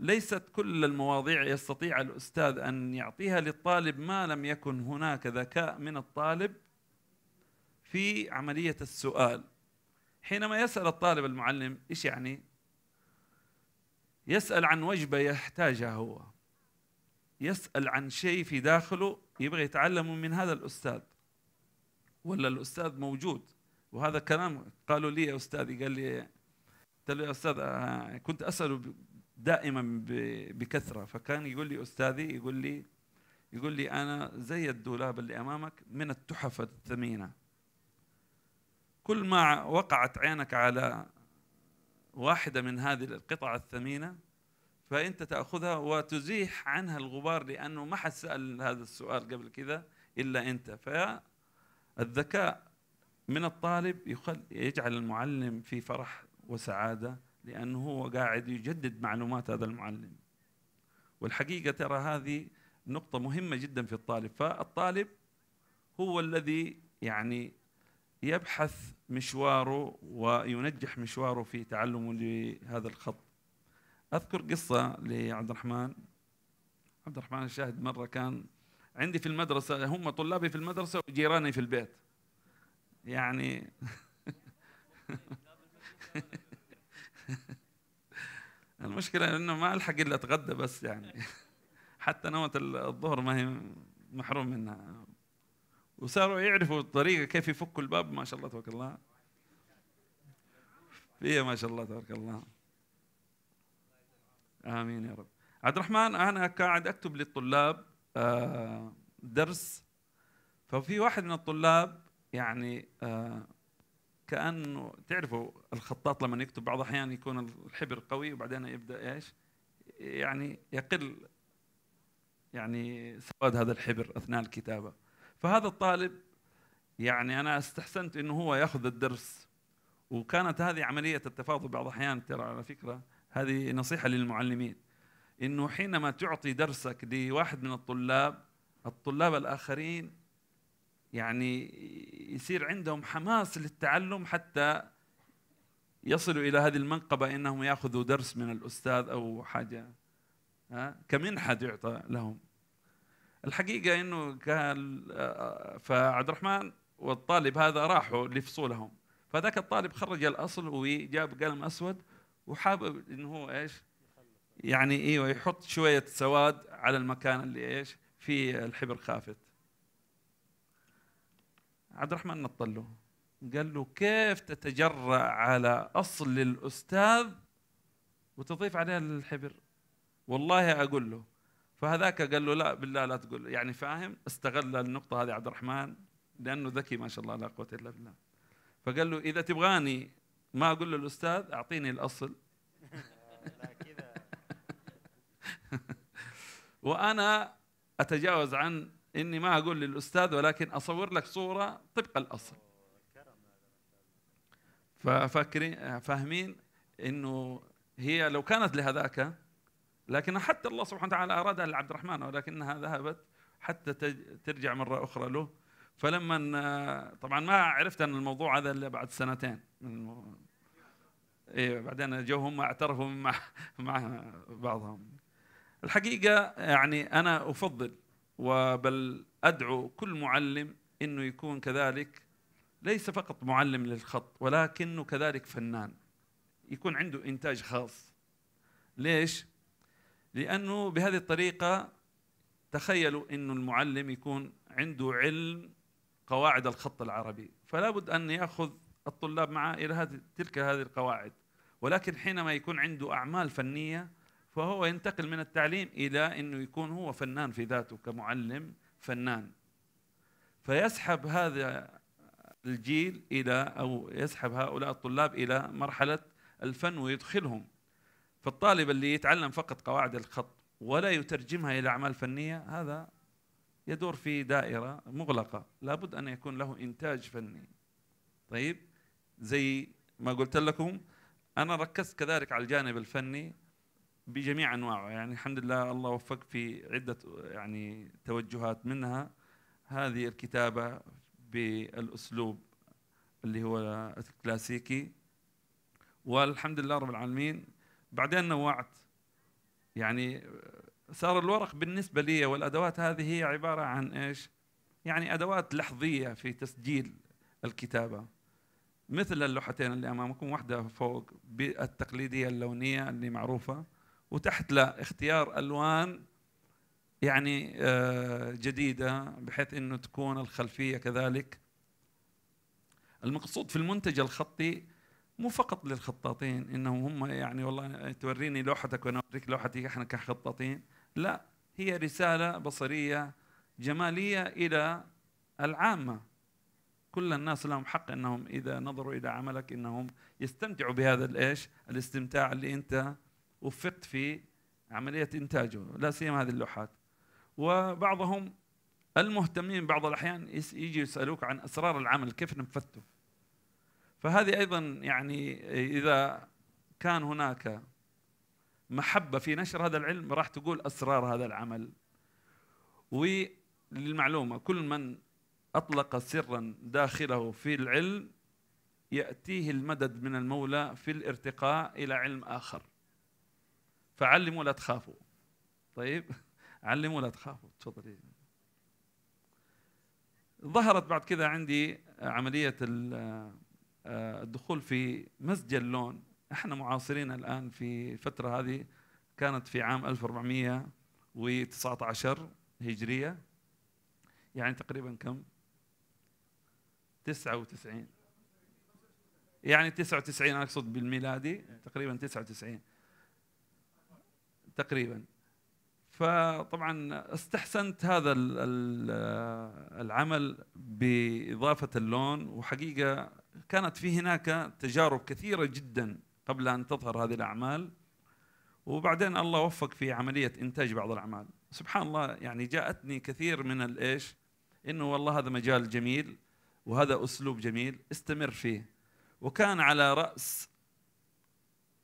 ليست كل المواضيع يستطيع الاستاذ ان يعطيها للطالب ما لم يكن هناك ذكاء من الطالب في عمليه السؤال حينما يسال الطالب المعلم ايش يعني يسال عن وجبه يحتاجها هو يسأل عن شيء في داخله يبغى يتعلمه من هذا الأستاذ ولا الأستاذ موجود وهذا كلام قالوا لي يا أستاذي قال لي قلت له يا أستاذ آه، كنت أسأله دائما بكثرة فكان يقول لي أستاذي يقول لي يقول لي أنا زي الدولاب اللي أمامك من التحف الثمينة كل ما وقعت عينك على واحدة من هذه القطع الثمينة فانت تاخذها وتزيح عنها الغبار لانه ما حد سال هذا السؤال قبل كذا الا انت فالذكاء من الطالب يجعل المعلم في فرح وسعاده لانه هو قاعد يجدد معلومات هذا المعلم والحقيقه ترى هذه نقطه مهمه جدا في الطالب فالطالب هو الذي يعني يبحث مشواره وينجح مشواره في تعلمه لهذا الخط اذكر قصه لعبد الرحمن عبد الرحمن الشاهد مره كان عندي في المدرسه هم طلابي في المدرسه وجيراني في البيت يعني المشكله انه ما الحق الا اتغدى بس يعني حتى نومه الظهر ما هي محروم منها وصاروا يعرفوا الطريقه كيف يفكوا الباب ما شاء الله تبارك الله فيها ما شاء الله تبارك الله امين يا رب عبد الرحمن انا قاعد اكتب للطلاب آه، درس ففي واحد من الطلاب يعني آه، كانه تعرفوا الخطاط لما يكتب بعض الاحيان يكون الحبر قوي وبعدين يبدا ايش؟ يعني يقل يعني سواد هذا الحبر اثناء الكتابه فهذا الطالب يعني انا استحسنت انه هو ياخذ الدرس وكانت هذه عمليه التفاضل بعض الاحيان ترى على فكره هذه نصيحة للمعلمين إنه حينما تعطي درسك لواحد من الطلاب الطلاب الآخرين يعني يصير عندهم حماس للتعلم حتى يصلوا إلى هذه المنقبة إنهم يأخذوا درس من الأستاذ أو حاجة ها كمنحة تعطى لهم الحقيقة إنه كان فعبد الرحمن والطالب هذا راحوا لفصولهم فذاك الطالب خرج الأصل وجاب قلم أسود وحابب ان هو ايش يعني ايوه يحط شويه سواد على المكان اللي ايش فيه الحبر خافت عبد الرحمن له قال له كيف تتجرأ على أصل الأستاذ وتضيف عليه الحبر والله أقول له فهذاك قال له لا بالله لا تقول يعني فاهم استغل النقطة هذه عبد الرحمن لأنه ذكي ما شاء الله لا قوة إلا بالله فقال له إذا تبغاني ما اقول للاستاذ اعطيني الاصل وانا اتجاوز عن اني ما اقول للاستاذ ولكن اصور لك صوره طبق الاصل ففاكرين فاهمين انه هي لو كانت لهذاك لكن حتى الله سبحانه وتعالى ارادها لعبد الرحمن ولكنها ذهبت حتى ترجع مره اخرى له فلما طبعا ما عرفت ان الموضوع هذا الا بعد سنتين من إيه بعدين جو هم اعترفوا مع مع بعضهم الحقيقه يعني انا افضل وبل ادعو كل معلم انه يكون كذلك ليس فقط معلم للخط ولكنه كذلك فنان يكون عنده انتاج خاص ليش لانه بهذه الطريقه تخيلوا انه المعلم يكون عنده علم قواعد الخط العربي فلا بد ان ياخذ الطلاب معه إلى هذه تلك هذه القواعد ولكن حينما يكون عنده أعمال فنية فهو ينتقل من التعليم إلى أنه يكون هو فنان في ذاته كمعلم فنان فيسحب هذا الجيل إلى أو يسحب هؤلاء الطلاب إلى مرحلة الفن ويدخلهم فالطالب اللي يتعلم فقط قواعد الخط ولا يترجمها إلى أعمال فنية هذا يدور في دائرة مغلقة لابد أن يكون له إنتاج فني طيب زي ما قلت لكم انا ركزت كذلك على الجانب الفني بجميع انواعه يعني الحمد لله الله وفق في عده يعني توجهات منها هذه الكتابه بالاسلوب اللي هو الكلاسيكي والحمد لله رب العالمين بعدين نوعت يعني صار الورق بالنسبه لي والادوات هذه هي عباره عن ايش؟ يعني ادوات لحظيه في تسجيل الكتابه مثل اللوحتين اللي امامكم واحده فوق بالتقليديه اللونيه اللي معروفه وتحت لا اختيار الوان يعني آه، جديده بحيث انه تكون الخلفيه كذلك المقصود في المنتج الخطي مو فقط للخطاطين انهم هم يعني والله توريني لوحتك وانا اوريك لوحتي احنا كخطاطين لا هي رساله بصريه جماليه الى العامه كل الناس لهم حق انهم اذا نظروا الى عملك انهم يستمتعوا بهذا الايش؟ الاستمتاع اللي انت وفقت في عمليه انتاجه، لا سيما هذه اللوحات. وبعضهم المهتمين بعض الاحيان يجي يسالوك عن اسرار العمل، كيف نفذته؟ فهذه ايضا يعني اذا كان هناك محبه في نشر هذا العلم راح تقول اسرار هذا العمل. وللمعلومه كل من أطلق سرا داخله في العلم يأتيه المدد من المولى في الارتقاء إلى علم آخر فعلموا لا تخافوا طيب علموا لا تخافوا تفضلي ظهرت بعد كذا عندي عملية آه، الدخول في مسجد اللون احنا معاصرين الآن في الفترة هذه كانت في عام 1419 هجرية يعني تقريبا كم 99 يعني 99 أنا أقصد بالميلادي تقريبا 99 تقريبا فطبعا استحسنت هذا العمل بإضافة اللون وحقيقة كانت في هناك تجارب كثيرة جدا قبل أن تظهر هذه الأعمال وبعدين الله وفق في عملية إنتاج بعض الأعمال سبحان الله يعني جاءتني كثير من الإيش إنه والله هذا مجال جميل وهذا أسلوب جميل استمر فيه وكان على رأس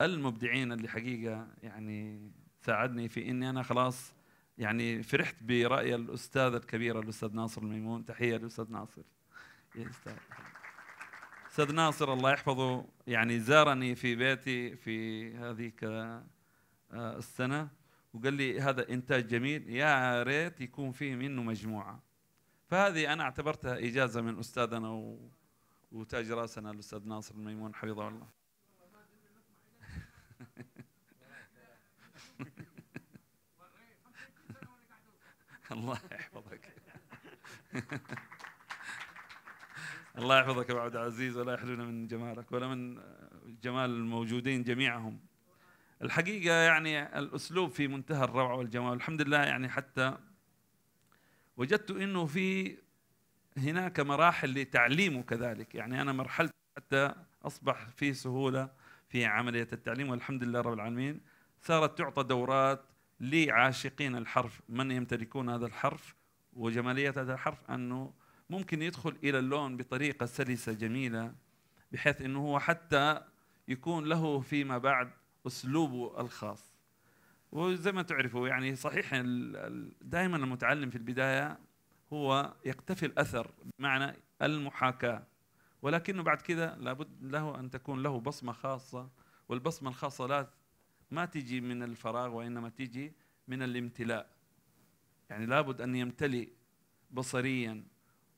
المبدعين اللي حقيقة يعني ساعدني في إني أنا خلاص يعني فرحت برأي الأستاذ الكبير الأستاذ ناصر الميمون تحية للأستاذ ناصر يا أستاذ أستاذ ناصر الله يحفظه يعني زارني في بيتي في هذيك آه، السنة وقال لي هذا إنتاج جميل يا ريت يكون فيه منه مجموعة فهذه أنا أعتبرتها إجازة من أستاذنا و... وتاج راسنا الأستاذ ناصر الميمون حفظه الله الله يحفظك الله يحفظك يا عبد العزيز ولا يحرمنا من جمالك ولا من جمال الموجودين جميعهم الحقيقه يعني الاسلوب في منتهى الروعه والجمال الحمد لله يعني حتى وجدت انه في هناك مراحل لتعليمه كذلك يعني انا مرحلة حتى اصبح في سهوله في عمليه التعليم والحمد لله رب العالمين صارت تعطى دورات لعاشقين الحرف من يمتلكون هذا الحرف وجماليه هذا الحرف انه ممكن يدخل الى اللون بطريقه سلسه جميله بحيث انه هو حتى يكون له فيما بعد اسلوبه الخاص وزي ما تعرفوا يعني صحيح دائما المتعلم في البدايه هو يقتفي الاثر بمعنى المحاكاه ولكنه بعد كذا لابد له ان تكون له بصمه خاصه والبصمه الخاصه لا ما تجي من الفراغ وانما تجي من الامتلاء يعني لابد ان يمتلئ بصريا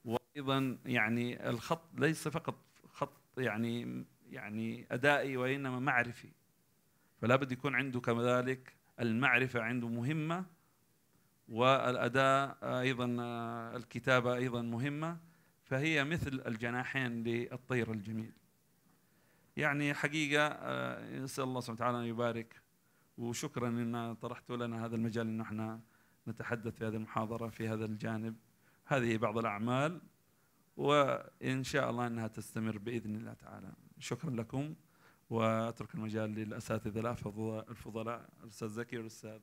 وايضا يعني الخط ليس فقط خط يعني يعني ادائي وانما معرفي فلا بد يكون عنده كذلك المعرفة عنده مهمة والأداء أيضا الكتابة أيضا مهمة فهي مثل الجناحين للطير الجميل يعني حقيقة آه، نسأل الله سبحانه وتعالى أن يبارك وشكرا أن طرحت لنا هذا المجال أن احنا نتحدث في هذه المحاضرة في هذا الجانب هذه بعض الأعمال وإن شاء الله أنها تستمر بإذن الله تعالى شكرا لكم واترك المجال للاساتذه الافضل الفضلاء الاستاذ زكي والاستاذ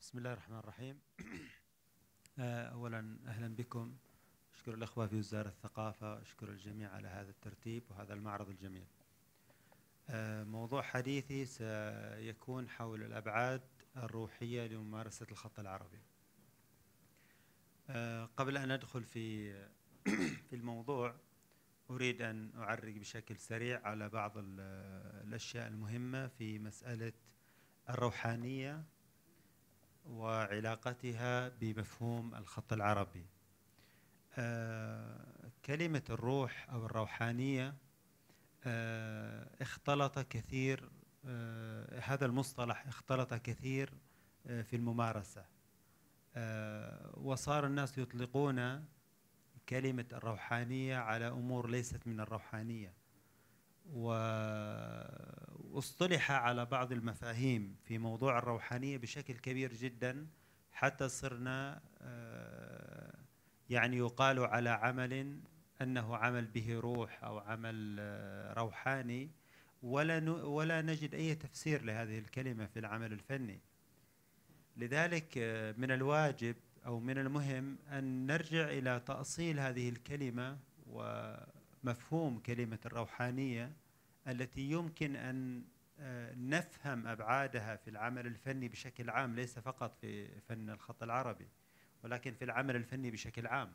بسم الله الرحمن الرحيم آه، أولا أهلا بكم أشكر الأخوة في وزارة الثقافة أشكر الجميع على هذا الترتيب وهذا المعرض الجميل آه، موضوع حديثي سيكون حول الأبعاد الروحية لممارسة الخط العربي آه، قبل أن أدخل في في الموضوع أريد أن أعرج بشكل سريع على بعض الأشياء المهمة في مسألة الروحانية وعلاقتها بمفهوم الخط العربي آه، كلمة الروح أو الروحانية آه، اختلط كثير آه، هذا المصطلح اختلط كثير في الممارسة وصار الناس يطلقون كلمة الروحانية على أمور ليست من الروحانية واصطلح على بعض المفاهيم في موضوع الروحانية بشكل كبير جدا حتى صرنا يعني يقال على عمل انه عمل به روح او عمل آه، روحاني ولا ولا نجد اي تفسير لهذه الكلمه في العمل الفني لذلك آه، من الواجب او من المهم ان نرجع الى تاصيل هذه الكلمه ومفهوم كلمه الروحانيه التي يمكن ان آه، نفهم ابعادها في العمل الفني بشكل عام ليس فقط في فن الخط العربي ولكن في العمل الفني بشكل عام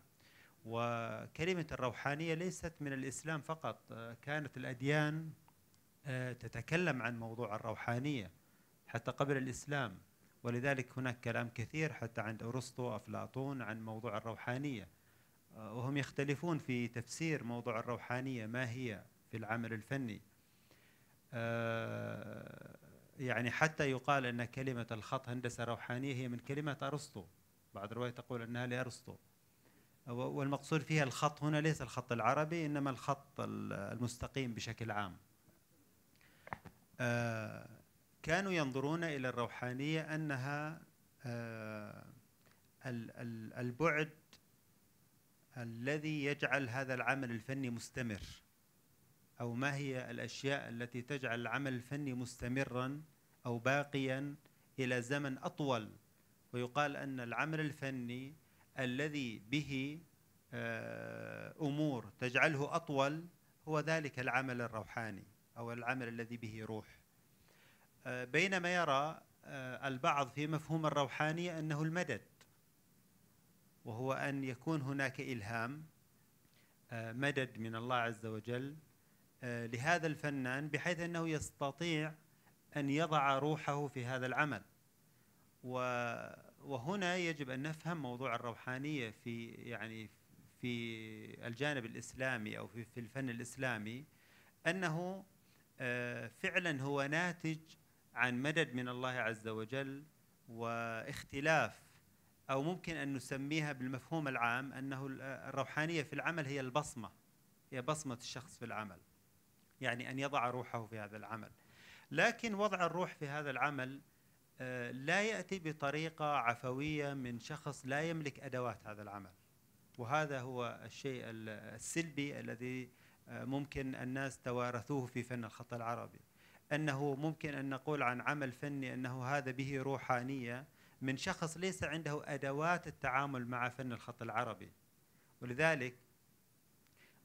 وكلمة الروحانية ليست من الإسلام فقط آه، كانت الأديان آه، تتكلم عن موضوع الروحانية حتى قبل الإسلام ولذلك هناك كلام كثير حتى عند أرسطو أفلاطون عن موضوع الروحانية آه، وهم يختلفون في تفسير موضوع الروحانية ما هي في العمل الفني يعني حتى يقال أن كلمة الخط هندسة روحانية هي من كلمة أرسطو بعض الروايات تقول أنها لأرسطو والمقصود فيها الخط هنا ليس الخط العربي إنما الخط المستقيم بشكل عام آه، كانوا ينظرون إلى الروحانية أنها آه، البعد الذي يجعل هذا العمل الفني مستمر أو ما هي الأشياء التي تجعل العمل الفني مستمرا أو باقيا إلى زمن أطول ويقال أن العمل الفني الذي به آه، أمور تجعله أطول هو ذلك العمل الروحاني أو العمل الذي به روح آه، بينما يرى آه، البعض في مفهوم الروحانية أنه المدد وهو أن يكون هناك إلهام مدد من الله عز وجل لهذا الفنان بحيث أنه يستطيع أن يضع روحه في هذا العمل و وهنا يجب أن نفهم موضوع الروحانية في يعني في الجانب الإسلامي أو في في الفن الإسلامي أنه آه، فعلا هو ناتج عن مدد من الله عز وجل واختلاف أو ممكن أن نسميها بالمفهوم العام أنه الروحانية في العمل هي البصمة هي بصمة الشخص في العمل يعني أن يضع روحه في هذا العمل لكن وضع الروح في هذا العمل آه، لا ياتي بطريقه عفويه من شخص لا يملك ادوات هذا العمل وهذا هو الشيء السلبي الذي آه، ممكن الناس توارثوه في فن الخط العربي انه ممكن ان نقول عن عمل فني انه هذا به روحانيه من شخص ليس عنده ادوات التعامل مع فن الخط العربي ولذلك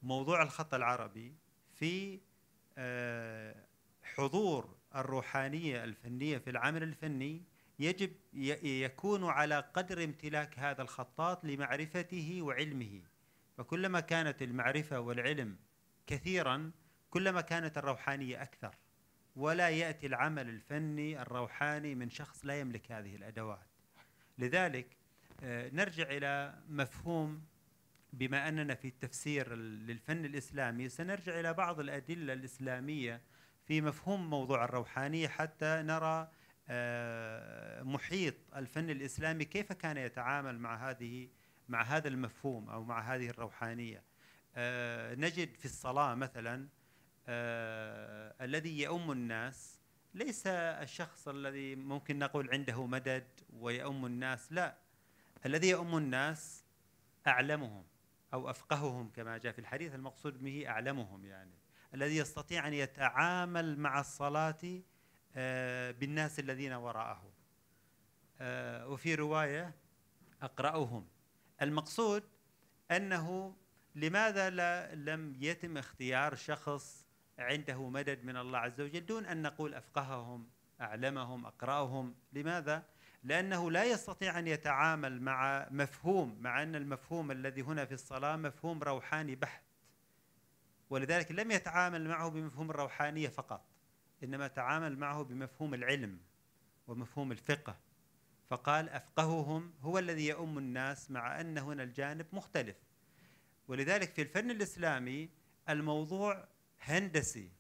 موضوع الخط العربي في آه، حضور الروحانيه الفنيه في العمل الفني يجب يكون على قدر امتلاك هذا الخطاط لمعرفته وعلمه فكلما كانت المعرفه والعلم كثيرا كلما كانت الروحانيه اكثر ولا ياتي العمل الفني الروحاني من شخص لا يملك هذه الادوات لذلك آه، نرجع الى مفهوم بما اننا في التفسير للفن الاسلامي سنرجع الى بعض الادله الاسلاميه في مفهوم موضوع الروحانية حتى نرى آه، محيط الفن الإسلامي كيف كان يتعامل مع هذه مع هذا المفهوم أو مع هذه الروحانية آه، نجد في الصلاة مثلا آه، الذي يؤم الناس ليس الشخص الذي ممكن نقول عنده مدد ويؤم الناس لا الذي يؤم الناس أعلمهم أو أفقههم كما جاء في الحديث المقصود به أعلمهم يعني الذي يستطيع أن يتعامل مع الصلاة آه، بالناس الذين وراءه آه، وفي رواية أقرأهم المقصود أنه لماذا لا لم يتم اختيار شخص عنده مدد من الله عز وجل دون أن نقول أفقههم أعلمهم أقرأهم لماذا؟ لأنه لا يستطيع أن يتعامل مع مفهوم مع أن المفهوم الذي هنا في الصلاة مفهوم روحاني بحت ولذلك لم يتعامل معه بمفهوم الروحانية فقط إنما تعامل معه بمفهوم العلم ومفهوم الفقه فقال أفقههم هو الذي يؤم الناس مع أن هنا الجانب مختلف ولذلك في الفن الإسلامي الموضوع هندسي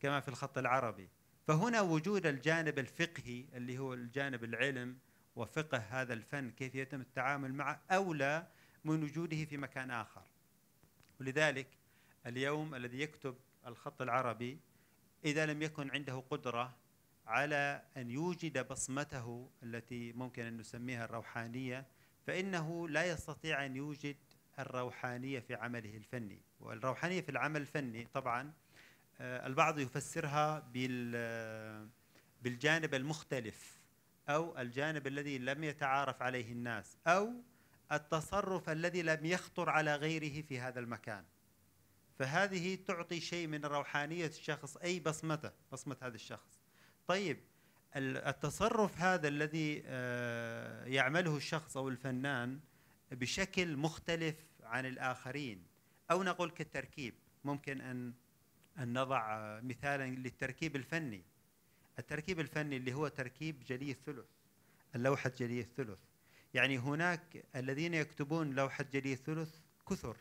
كما في الخط العربي فهنا وجود الجانب الفقهي اللي هو الجانب العلم وفقه هذا الفن كيف يتم التعامل معه أولى من وجوده في مكان آخر ولذلك اليوم الذي يكتب الخط العربي إذا لم يكن عنده قدرة على أن يوجد بصمته التي ممكن أن نسميها الروحانية فإنه لا يستطيع أن يوجد الروحانية في عمله الفني والروحانية في العمل الفني طبعا آه، البعض يفسرها آه، بالجانب المختلف أو الجانب الذي لم يتعارف عليه الناس أو التصرف الذي لم يخطر على غيره في هذا المكان فهذه تعطي شيء من روحانية الشخص أي بصمته بصمة هذا الشخص طيب التصرف هذا الذي آه، يعمله الشخص أو الفنان بشكل مختلف عن الآخرين أو نقول كالتركيب ممكن أن أن نضع مثالا للتركيب الفني التركيب الفني اللي هو تركيب جلي الثلث اللوحة جلي الثلث يعني هناك الذين يكتبون لوحة جلي الثلث كثر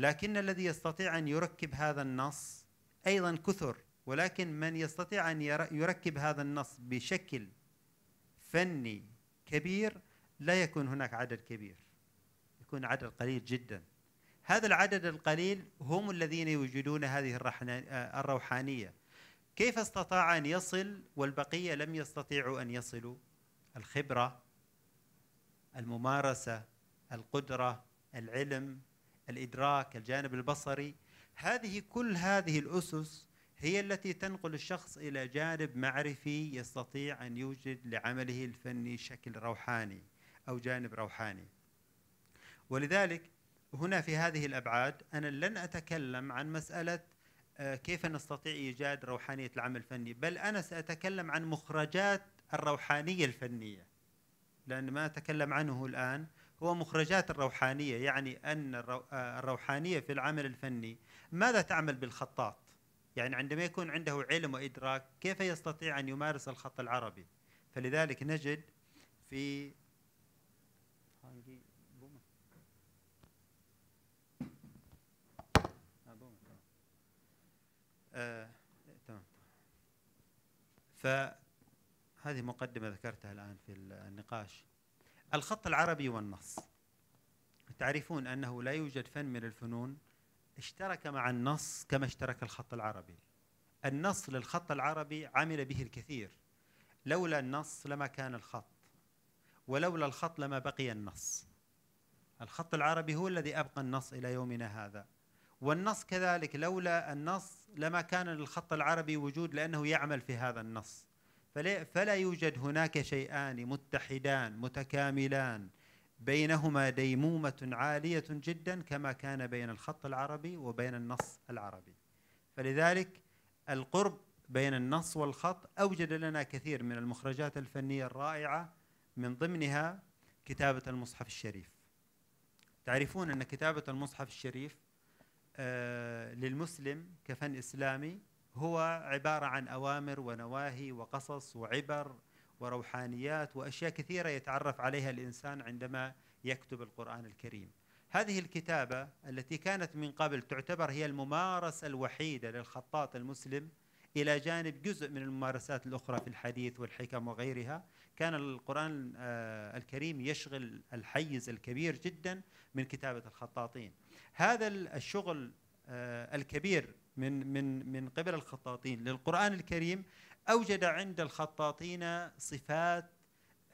لكن الذي يستطيع أن يركب هذا النص أيضا كثر ولكن من يستطيع أن يركب هذا النص بشكل فني كبير لا يكون هناك عدد كبير يكون عدد قليل جدا هذا العدد القليل هم الذين يوجدون هذه الروحانية كيف استطاع أن يصل والبقية لم يستطيعوا أن يصلوا الخبرة الممارسة القدرة العلم الإدراك الجانب البصري هذه كل هذه الأسس هي التي تنقل الشخص إلى جانب معرفي يستطيع أن يوجد لعمله الفني شكل روحاني أو جانب روحاني ولذلك هنا في هذه الأبعاد أنا لن أتكلم عن مسألة آه، كيف نستطيع إيجاد روحانية العمل الفني بل أنا سأتكلم عن مخرجات الروحانية الفنية لأن ما أتكلم عنه الآن هو مخرجات الروحانية يعني أن آه، الروحانية في العمل الفني ماذا تعمل بالخطاط يعني عندما يكون عنده علم وإدراك كيف يستطيع أن يمارس الخط العربي فلذلك نجد في فهذه مقدمة ذكرتها الآن في النقاش الخط العربي والنص تعرفون أنه لا يوجد فن من الفنون اشترك مع النص كما اشترك الخط العربي النص للخط العربي عمل به الكثير لولا النص لما كان الخط ولولا الخط لما بقي النص الخط العربي هو الذي أبقى النص إلى يومنا هذا والنص كذلك لولا النص لما كان للخط العربي وجود لأنه يعمل في هذا النص فلا يوجد هناك شيئان متحدان متكاملان بينهما ديمومة عالية جدا كما كان بين الخط العربي وبين النص العربي فلذلك القرب بين النص والخط أوجد لنا كثير من المخرجات الفنية الرائعة من ضمنها كتابة المصحف الشريف تعرفون أن كتابة المصحف الشريف آه، للمسلم كفن إسلامي هو عبارة عن أوامر ونواهي وقصص وعبر وروحانيات وأشياء كثيرة يتعرف عليها الإنسان عندما يكتب القرآن الكريم هذه الكتابة التي كانت من قبل تعتبر هي الممارسة الوحيدة للخطاط المسلم إلى جانب جزء من الممارسات الأخرى في الحديث والحكم وغيرها كان القرآن آه، الكريم يشغل الحيز الكبير جدا من كتابة الخطاطين هذا الشغل آه، الكبير من من من قبل الخطاطين للقرآن الكريم أوجد عند الخطاطين صفات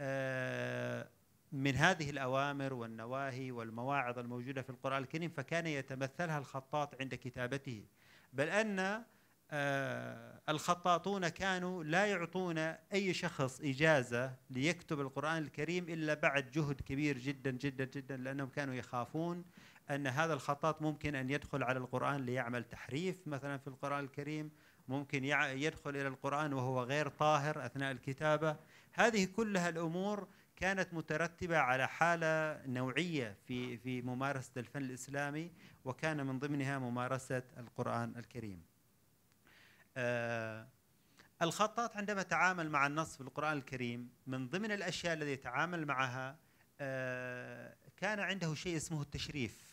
آه، من هذه الأوامر والنواهي والمواعظ الموجودة في القرآن الكريم فكان يتمثلها الخطاط عند كتابته بل أن آه، الخطاطون كانوا لا يعطون أي شخص إجازة ليكتب القرآن الكريم إلا بعد جهد كبير جدا جدا جدا لأنهم كانوا يخافون أن هذا الخطاط ممكن أن يدخل على القرآن ليعمل تحريف مثلا في القرآن الكريم ممكن يدخل إلى القرآن وهو غير طاهر أثناء الكتابة هذه كلها الأمور كانت مترتبة على حالة نوعية في في ممارسة الفن الإسلامي وكان من ضمنها ممارسة القرآن الكريم. آه الخطاط عندما تعامل مع النص في القرآن الكريم من ضمن الأشياء التي تعامل معها آه كان عنده شيء اسمه التشريف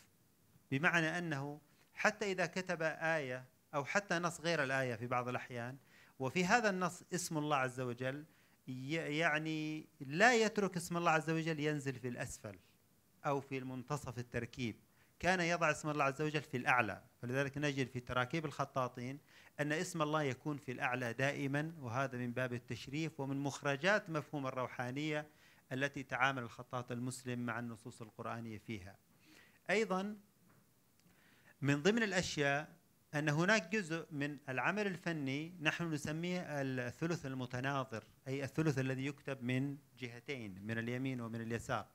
بمعنى أنه حتى إذا كتب آية أو حتى نص غير الآية في بعض الأحيان وفي هذا النص اسم الله عز وجل يعني لا يترك اسم الله عز وجل ينزل في الأسفل أو في المنتصف التركيب كان يضع اسم الله عز وجل في الأعلى فلذلك نجد في تراكيب الخطاطين أن اسم الله يكون في الأعلى دائما وهذا من باب التشريف ومن مخرجات مفهوم الروحانية التي تعامل الخطاط المسلم مع النصوص القرآنية فيها أيضا من ضمن الأشياء أن هناك جزء من العمل الفني نحن نسميه الثلث المتناظر أي الثلث الذي يكتب من جهتين من اليمين ومن اليسار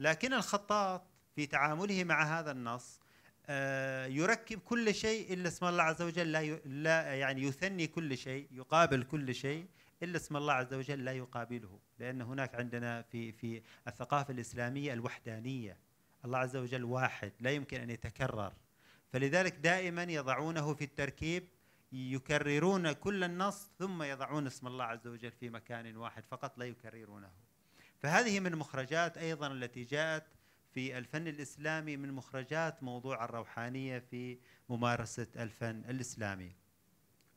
لكن الخطاط في تعامله مع هذا النص آه، يركب كل شيء إلا اسم الله عز وجل لا, لا يعني يثني كل شيء يقابل كل شيء إلا اسم الله عز وجل لا يقابله لأن هناك عندنا في, في الثقافة الإسلامية الوحدانية الله عز وجل واحد لا يمكن أن يتكرر فلذلك دائما يضعونه في التركيب يكررون كل النص ثم يضعون اسم الله عز وجل في مكان واحد فقط لا يكررونه فهذه من مخرجات أيضا التي جاءت في الفن الإسلامي من مخرجات موضوع الروحانية في ممارسة الفن الإسلامي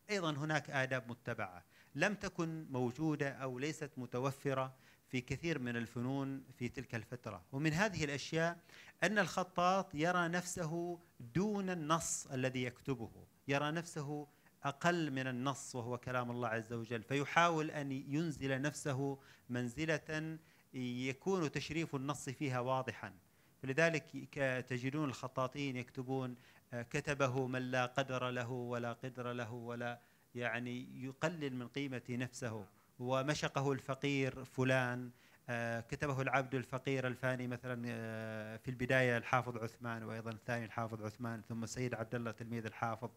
أيضا هناك آداب متبعة لم تكن موجودة أو ليست متوفرة في كثير من الفنون في تلك الفترة ومن هذه الأشياء أن الخطاط يرى نفسه دون النص الذي يكتبه يرى نفسه أقل من النص وهو كلام الله عز وجل فيحاول أن ينزل نفسه منزلة يكون تشريف النص فيها واضحا فلذلك تجدون الخطاطين يكتبون آه، كتبه من لا قدر له ولا قدر له ولا يعني يقلل من قيمة نفسه ومشقه الفقير فلان آه، كتبه العبد الفقير الفاني مثلا آه، في البداية الحافظ عثمان وأيضا الثاني الحافظ عثمان ثم السيد عبد الله تلميذ الحافظ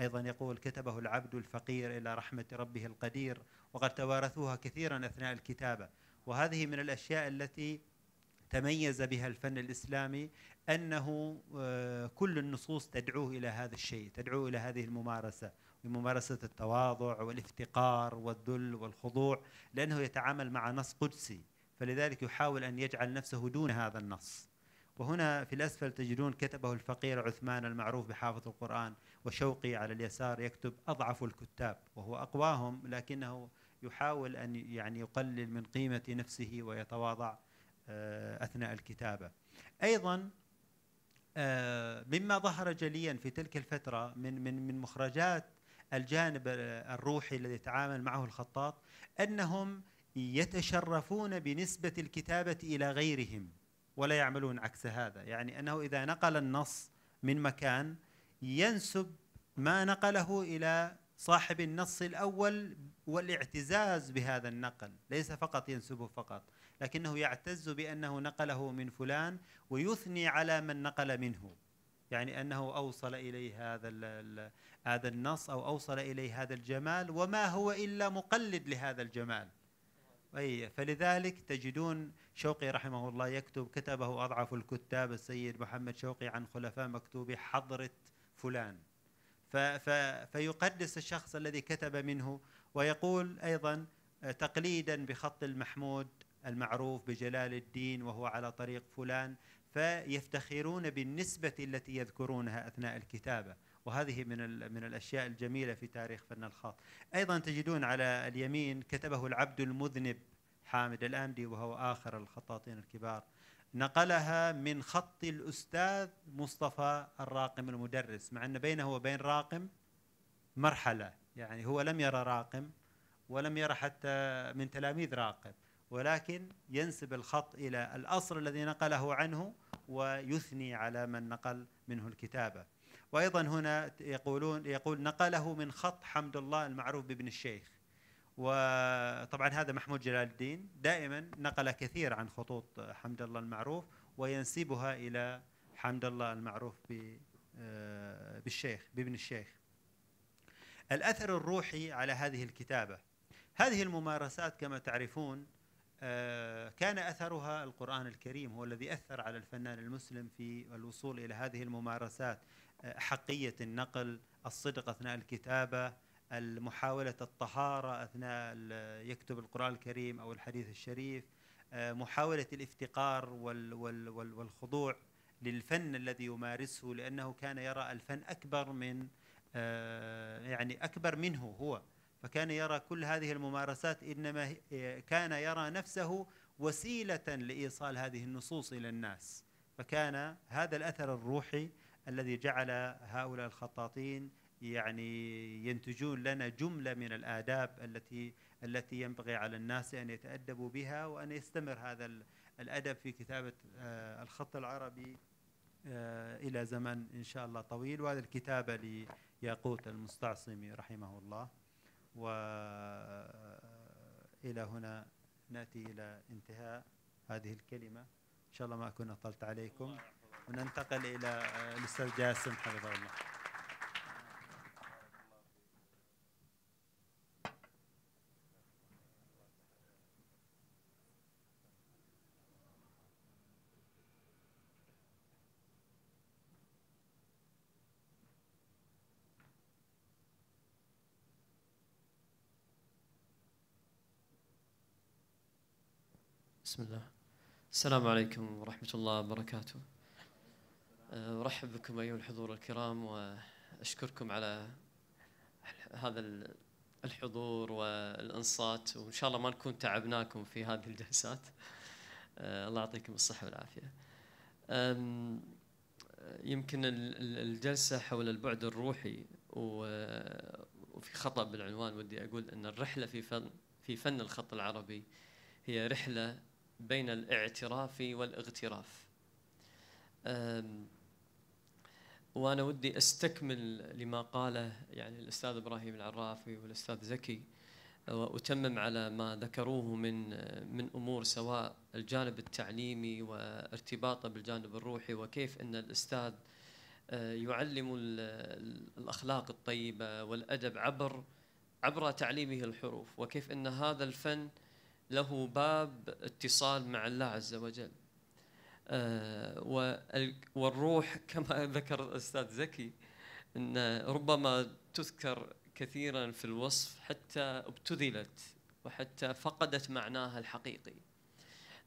أيضا يقول كتبه العبد الفقير إلى رحمة ربه القدير وقد توارثوها كثيرا أثناء الكتابة وهذه من الأشياء التي تميز بها الفن الإسلامي أنه آه، كل النصوص تدعوه إلى هذا الشيء تدعوه إلى هذه الممارسة بممارسة التواضع والافتقار والذل والخضوع لأنه يتعامل مع نص قدسي فلذلك يحاول أن يجعل نفسه دون هذا النص وهنا في الأسفل تجدون كتبه الفقير عثمان المعروف بحافظ القرآن وشوقي على اليسار يكتب أضعف الكتاب وهو أقواهم لكنه يحاول أن يعني يقلل من قيمة نفسه ويتواضع آه، أثناء الكتابة أيضا آه، مما ظهر جليا في تلك الفترة من من من مخرجات الجانب الروحي الذي يتعامل معه الخطاط انهم يتشرفون بنسبه الكتابه الى غيرهم ولا يعملون عكس هذا يعني انه اذا نقل النص من مكان ينسب ما نقله الى صاحب النص الاول والاعتزاز بهذا النقل ليس فقط ينسبه فقط لكنه يعتز بانه نقله من فلان ويثني على من نقل منه يعني انه اوصل اليه هذا هذا النص او اوصل اليه هذا الجمال وما هو الا مقلد لهذا الجمال. اي فلذلك تجدون شوقي رحمه الله يكتب كتبه اضعف الكتاب السيد محمد شوقي عن خلفاء مكتوب حضره فلان. فيقدس الشخص الذي كتب منه ويقول ايضا تقليدا بخط المحمود المعروف بجلال الدين وهو على طريق فلان فيفتخرون بالنسبة التي يذكرونها أثناء الكتابة وهذه من من الأشياء الجميلة في تاريخ فن الخط أيضا تجدون على اليمين كتبه العبد المذنب حامد الأمدي وهو آخر الخطاطين الكبار نقلها من خط الأستاذ مصطفى الراقم المدرس مع أن بينه وبين راقم مرحلة يعني هو لم يرى راقم ولم يرى حتى من تلاميذ راقم ولكن ينسب الخط إلى الأصل الذي نقله عنه ويثني على من نقل منه الكتابة وأيضا هنا يقولون يقول نقله من خط حمد الله المعروف بابن الشيخ وطبعا هذا محمود جلال الدين دائما نقل كثير عن خطوط حمد الله المعروف وينسبها إلى حمد الله المعروف آه، بالشيخ بابن الشيخ الأثر الروحي على هذه الكتابة هذه الممارسات كما تعرفون آه، كان اثرها القران الكريم هو الذي اثر على الفنان المسلم في الوصول الى هذه الممارسات آه، حقيه النقل الصدق اثناء الكتابه محاوله الطهاره اثناء يكتب القران الكريم او الحديث الشريف آه، محاوله الافتقار والخضوع للفن الذي يمارسه لانه كان يرى الفن اكبر من يعني اكبر منه هو فكان يرى كل هذه الممارسات إنما كان يرى نفسه وسيلة لإيصال هذه النصوص إلى الناس فكان هذا الأثر الروحي الذي جعل هؤلاء الخطاطين يعني ينتجون لنا جملة من الآداب التي التي ينبغي على الناس أن يتأدبوا بها وأن يستمر هذا الأدب في كتابة آه، الخط العربي آه، إلى زمن إن شاء الله طويل وهذا الكتابة لياقوت المستعصمي رحمه الله وإلى آه، هنا نأتي إلى انتهاء هذه الكلمة إن شاء الله ما أكون أطلت عليكم وننتقل إلى آه، الأستاذ جاسم حفظه الله بسم الله السلام عليكم ورحمة الله وبركاته أه، أرحب بكم أيها الحضور الكرام وأشكركم على هذا الحضور والإنصات وإن شاء الله ما نكون تعبناكم في هذه الجلسات أه، الله يعطيكم الصحة والعافية يمكن الجلسة حول البعد الروحي وفي خطأ بالعنوان ودي أقول أن الرحلة في فن في فن الخط العربي هي رحلة بين الاعتراف والاغتراف وأنا ودي أستكمل لما قاله يعني الأستاذ إبراهيم العرافي والأستاذ زكي وأتمم على ما ذكروه من من أمور سواء الجانب التعليمي وارتباطه بالجانب الروحي وكيف أن الأستاذ أه، يعلم الأخلاق الطيبة والأدب عبر عبر تعليمه الحروف وكيف أن هذا الفن له باب اتصال مع الله عز وجل آه، والروح كما ذكر الأستاذ زكي أن ربما تذكر كثيرا في الوصف حتى ابتذلت وحتى فقدت معناها الحقيقي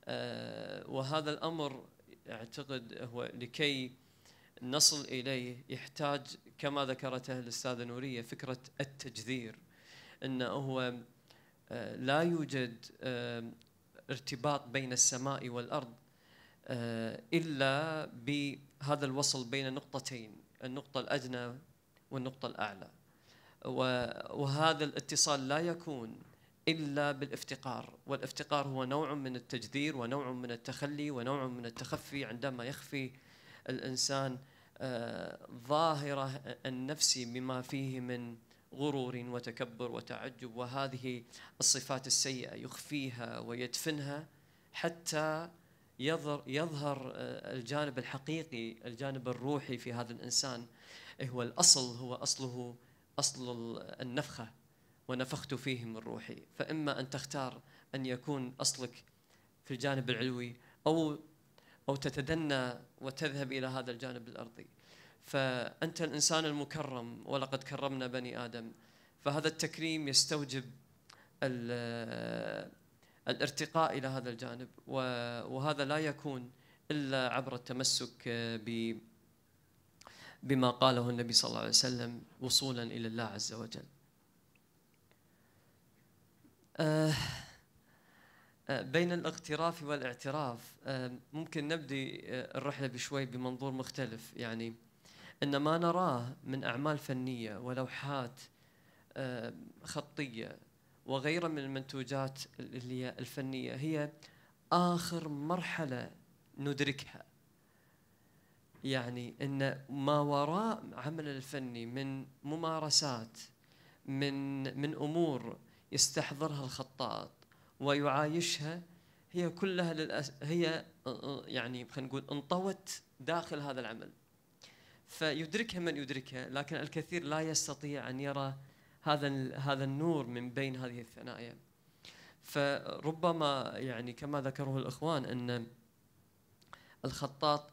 آه، وهذا الأمر أعتقد هو لكي نصل إليه يحتاج كما ذكرته الأستاذة نورية فكرة التجذير أنه هو آه، لا يوجد آه، ارتباط بين السماء والارض آه، الا بهذا الوصل بين نقطتين النقطه الادنى والنقطه الاعلى وهذا الاتصال لا يكون الا بالافتقار والافتقار هو نوع من التجذير ونوع من التخلي ونوع من التخفي عندما يخفي الانسان ظاهره النفسي بما فيه من غرور وتكبر وتعجب وهذه الصفات السيئه يخفيها ويدفنها حتى يظهر يظهر آه، الجانب الحقيقي الجانب الروحي في هذا الانسان إيه هو الاصل هو اصله اصل النفخه ونفخت فيه من روحي فاما ان تختار ان يكون اصلك في الجانب العلوي او او تتدنى وتذهب الى هذا الجانب الارضي فأنت الإنسان المكرم ولقد كرمنا بني آدم فهذا التكريم يستوجب الارتقاء إلى هذا الجانب وهذا لا يكون إلا عبر التمسك ب بما قاله النبي صلى الله عليه وسلم وصولا إلى الله عز وجل آه، آه، بين الاغتراف والاعتراف آه، ممكن نبدي الرحلة بشوي بمنظور مختلف يعني ان ما نراه من اعمال فنيه ولوحات آه، خطيه وغيرها من المنتوجات اللي هي الفنيه هي اخر مرحله ندركها يعني ان ما وراء عمل الفني من ممارسات من من امور يستحضرها الخطاط ويعايشها هي كلها للأس... هي آه، آه، يعني خلينا نقول انطوت داخل هذا العمل فيدركها من يدركها لكن الكثير لا يستطيع ان يرى هذا هذا النور من بين هذه الثنايا فربما يعني كما ذكره الاخوان ان الخطاط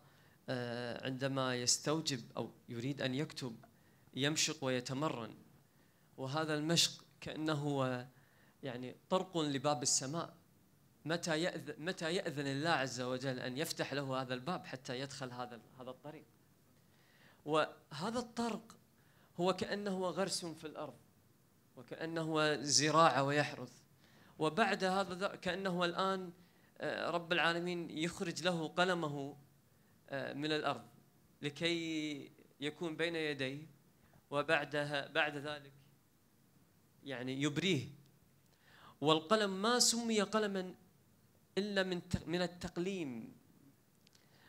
آه، عندما يستوجب او يريد ان يكتب يمشق ويتمرن وهذا المشق كانه يعني طرق لباب السماء متى يأذن متى يأذن الله عز وجل أن يفتح له هذا الباب حتى يدخل هذا هذا الطريق وهذا الطرق هو كأنه غرس في الأرض وكأنه زراعة ويحرث وبعد هذا كأنه الآن آه، رب العالمين يخرج له قلمه آه، من الأرض لكي يكون بين يديه وبعدها بعد ذلك يعني يبريه والقلم ما سمي قلما إلا من من التقليم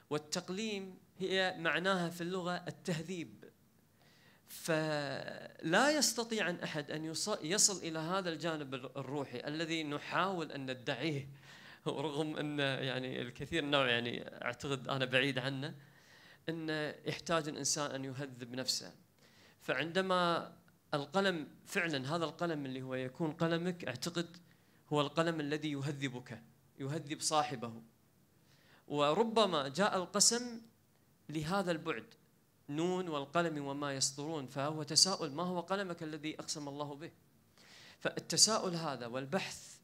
والتقليم هي معناها في اللغة التهذيب فلا يستطيع أن أحد أن يصل إلى هذا الجانب الروحي الذي نحاول أن ندعيه ورغم أن يعني الكثير نوع يعني أعتقد أنا بعيد عنه أن يحتاج الإنسان أن يهذب نفسه فعندما القلم فعلا هذا القلم اللي هو يكون قلمك أعتقد هو القلم الذي يهذبك يهذب صاحبه وربما جاء القسم لهذا البعد نون والقلم وما يسطرون فهو تساؤل ما هو قلمك الذي أقسم الله به فالتساؤل هذا والبحث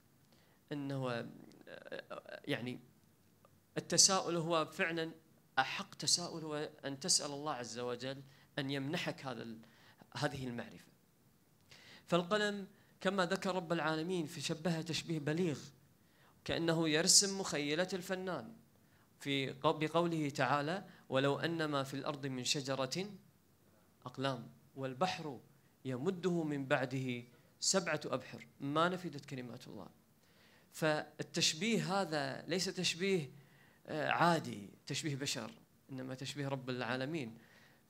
أنه آه، يعني التساؤل هو فعلا أحق تساؤل هو أن تسأل الله عز وجل أن يمنحك هذا هذه المعرفة فالقلم كما ذكر رب العالمين في شبهه تشبيه بليغ كأنه يرسم مخيلة الفنان في بقوله تعالى ولو أن ما في الأرض من شجرة أقلام والبحر يمده من بعده سبعة أبحر ما نفدت كلمات الله فالتشبيه هذا ليس تشبيه آه، عادي تشبيه بشر إنما تشبيه رب العالمين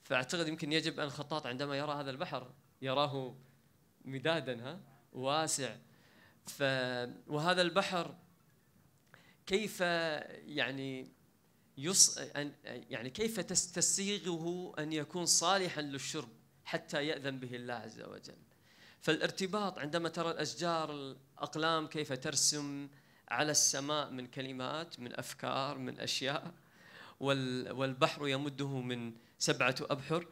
فأعتقد يمكن يجب أن الخطاط عندما يرى هذا البحر يراه مدادا ها واسع ف وهذا البحر كيف يعني يص... أن... يعني كيف تستسيغه أن يكون صالحا للشرب حتى يأذن به الله عز وجل فالارتباط عندما ترى الأشجار الأقلام كيف ترسم على السماء من كلمات من أفكار من أشياء وال... والبحر يمده من سبعة أبحر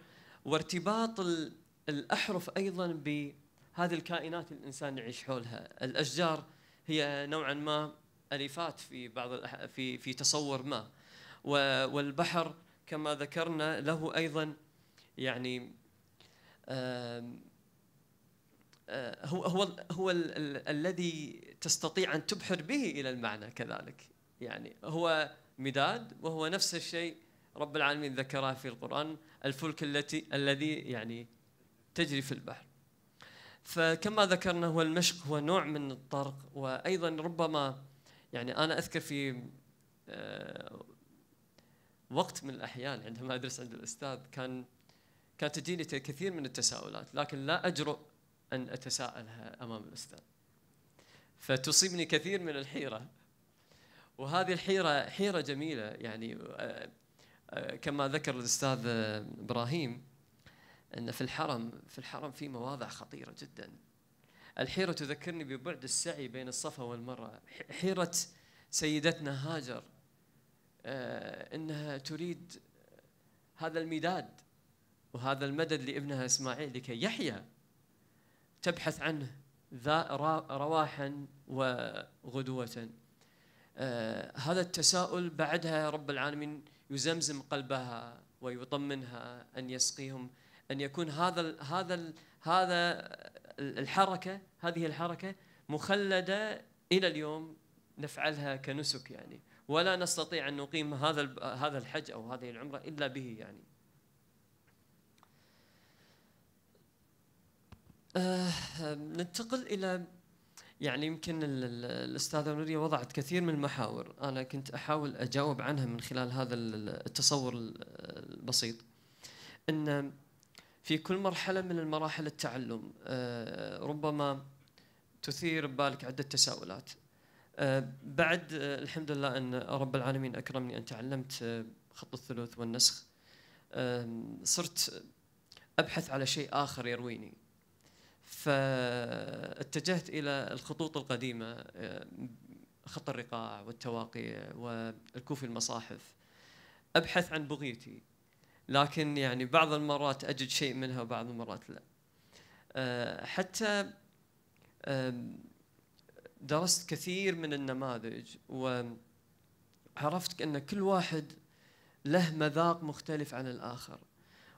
وارتباط ال... الأحرف أيضا بهذه الكائنات الإنسان يعيش حولها الأشجار هي نوعا ما أليفات في بعض الأح... في في تصور ما والبحر كما ذكرنا له ايضا يعني آه، هو هو هو الذي تستطيع ان تبحر به الى المعنى كذلك يعني هو مداد وهو نفس الشيء رب العالمين ذكره في القران الفلك التي الذي يعني تجري في البحر فكما ذكرنا هو المشق هو نوع من الطرق وايضا ربما يعني انا اذكر في آه، وقت من الاحيان عندما ادرس عند الاستاذ كان كانت تجيني كثير من التساؤلات لكن لا اجرؤ ان اتساءلها امام الاستاذ. فتصيبني كثير من الحيره وهذه الحيره حيره جميله يعني آه، آه، كما ذكر الاستاذ آه، ابراهيم ان في الحرم في الحرم في مواضع خطيره جدا. الحيره تذكرني ببعد السعي بين الصفا والمروه، حيره سيدتنا هاجر آه، انها تريد هذا المداد وهذا المدد لابنها اسماعيل لكي يحيا تبحث عنه ذا رواحا وغدوة آه، هذا التساؤل بعدها رب العالمين يزمزم قلبها ويطمنها ان يسقيهم ان يكون هذا الـ هذا الـ هذا الحركه هذه الحركه مخلده الى اليوم نفعلها كنسك يعني ولا نستطيع أن نقيم هذا هذا الحج أو هذه العمرة إلا به يعني آه، ننتقل إلى يعني يمكن الأستاذة نورية وضعت كثير من المحاور أنا كنت أحاول أجاوب عنها من خلال هذا التصور البسيط أن في كل مرحلة من المراحل التعلم آه، ربما تثير ببالك عدة تساؤلات آه، بعد آه، الحمد لله ان رب العالمين اكرمني ان تعلمت آه، خط الثلث والنسخ صرت ابحث على شيء اخر يرويني فاتجهت الى الخطوط القديمه خط الرقاع والتواقيع والكوفي المصاحف ابحث عن بغيتي لكن يعني بعض المرات اجد شيء منها وبعض المرات لا حتى درست كثير من النماذج وعرفت أن كل واحد له مذاق مختلف عن الآخر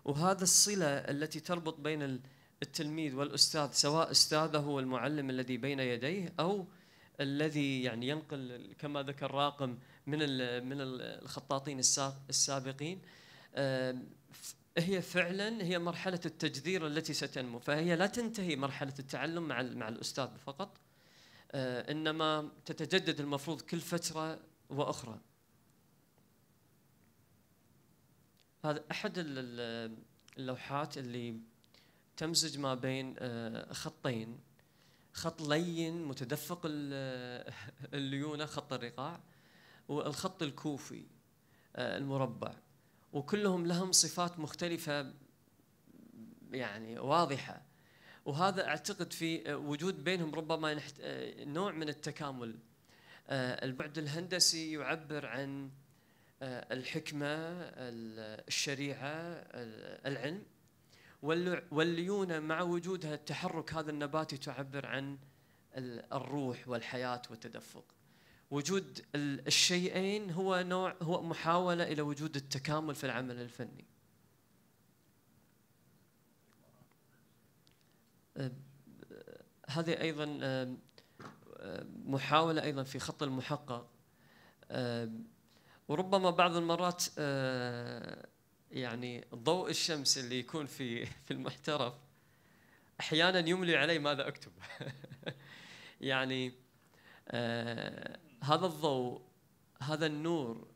وهذا الصلة التي تربط بين التلميذ والأستاذ سواء أستاذه هو المعلم الذي بين يديه أو الذي يعني ينقل كما ذكر راقم من من الخطاطين السابقين هي فعلا هي مرحلة التجذير التي ستنمو فهي لا تنتهي مرحلة التعلم مع مع الأستاذ فقط آه، انما تتجدد المفروض كل فتره واخرى هذا احد اللوحات اللي تمزج ما بين آه، خطين خط لين متدفق الليونه خط الرقاع والخط الكوفي آه، المربع وكلهم لهم صفات مختلفه يعني واضحه وهذا اعتقد في آه، وجود بينهم ربما آه، نوع من التكامل آه، البعد الهندسي يعبر عن الحكمه الشريعه العلم والليونه مع وجودها التحرك هذا النباتي تعبر عن الروح والحياه والتدفق وجود الشيئين هو نوع هو محاوله الى وجود التكامل في العمل الفني آه، هذه ايضا آه، آه، محاوله ايضا في خط المحقق وربما بعض المرات يعني ضوء الشمس اللي يكون في في المحترف احيانا يملي علي ماذا اكتب يعني هذا الضوء هذا النور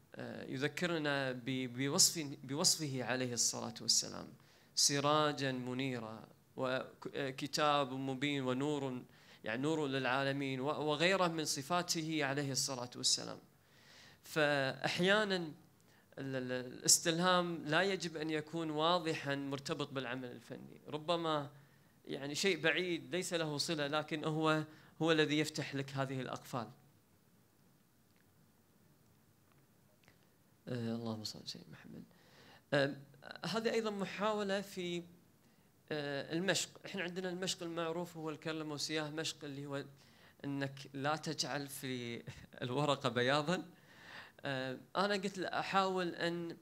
يذكرنا بوصف بوصفه عليه الصلاه والسلام سراجا منيرا وكتاب مبين ونور يعني نور للعالمين وغيره من صفاته عليه الصلاة والسلام فأحيانا الاستلهام لا يجب أن يكون واضحا مرتبط بالعمل الفني ربما يعني شيء بعيد ليس له صلة لكن هو هو الذي يفتح لك هذه الأقفال آه، اللهم صل على سيدنا محمد آه، هذه أيضا محاولة في آه، المشق احنا عندنا المشق المعروف هو الكلام وسياه مشق اللي هو انك لا تجعل في الورقه بياضا آه، انا قلت احاول ان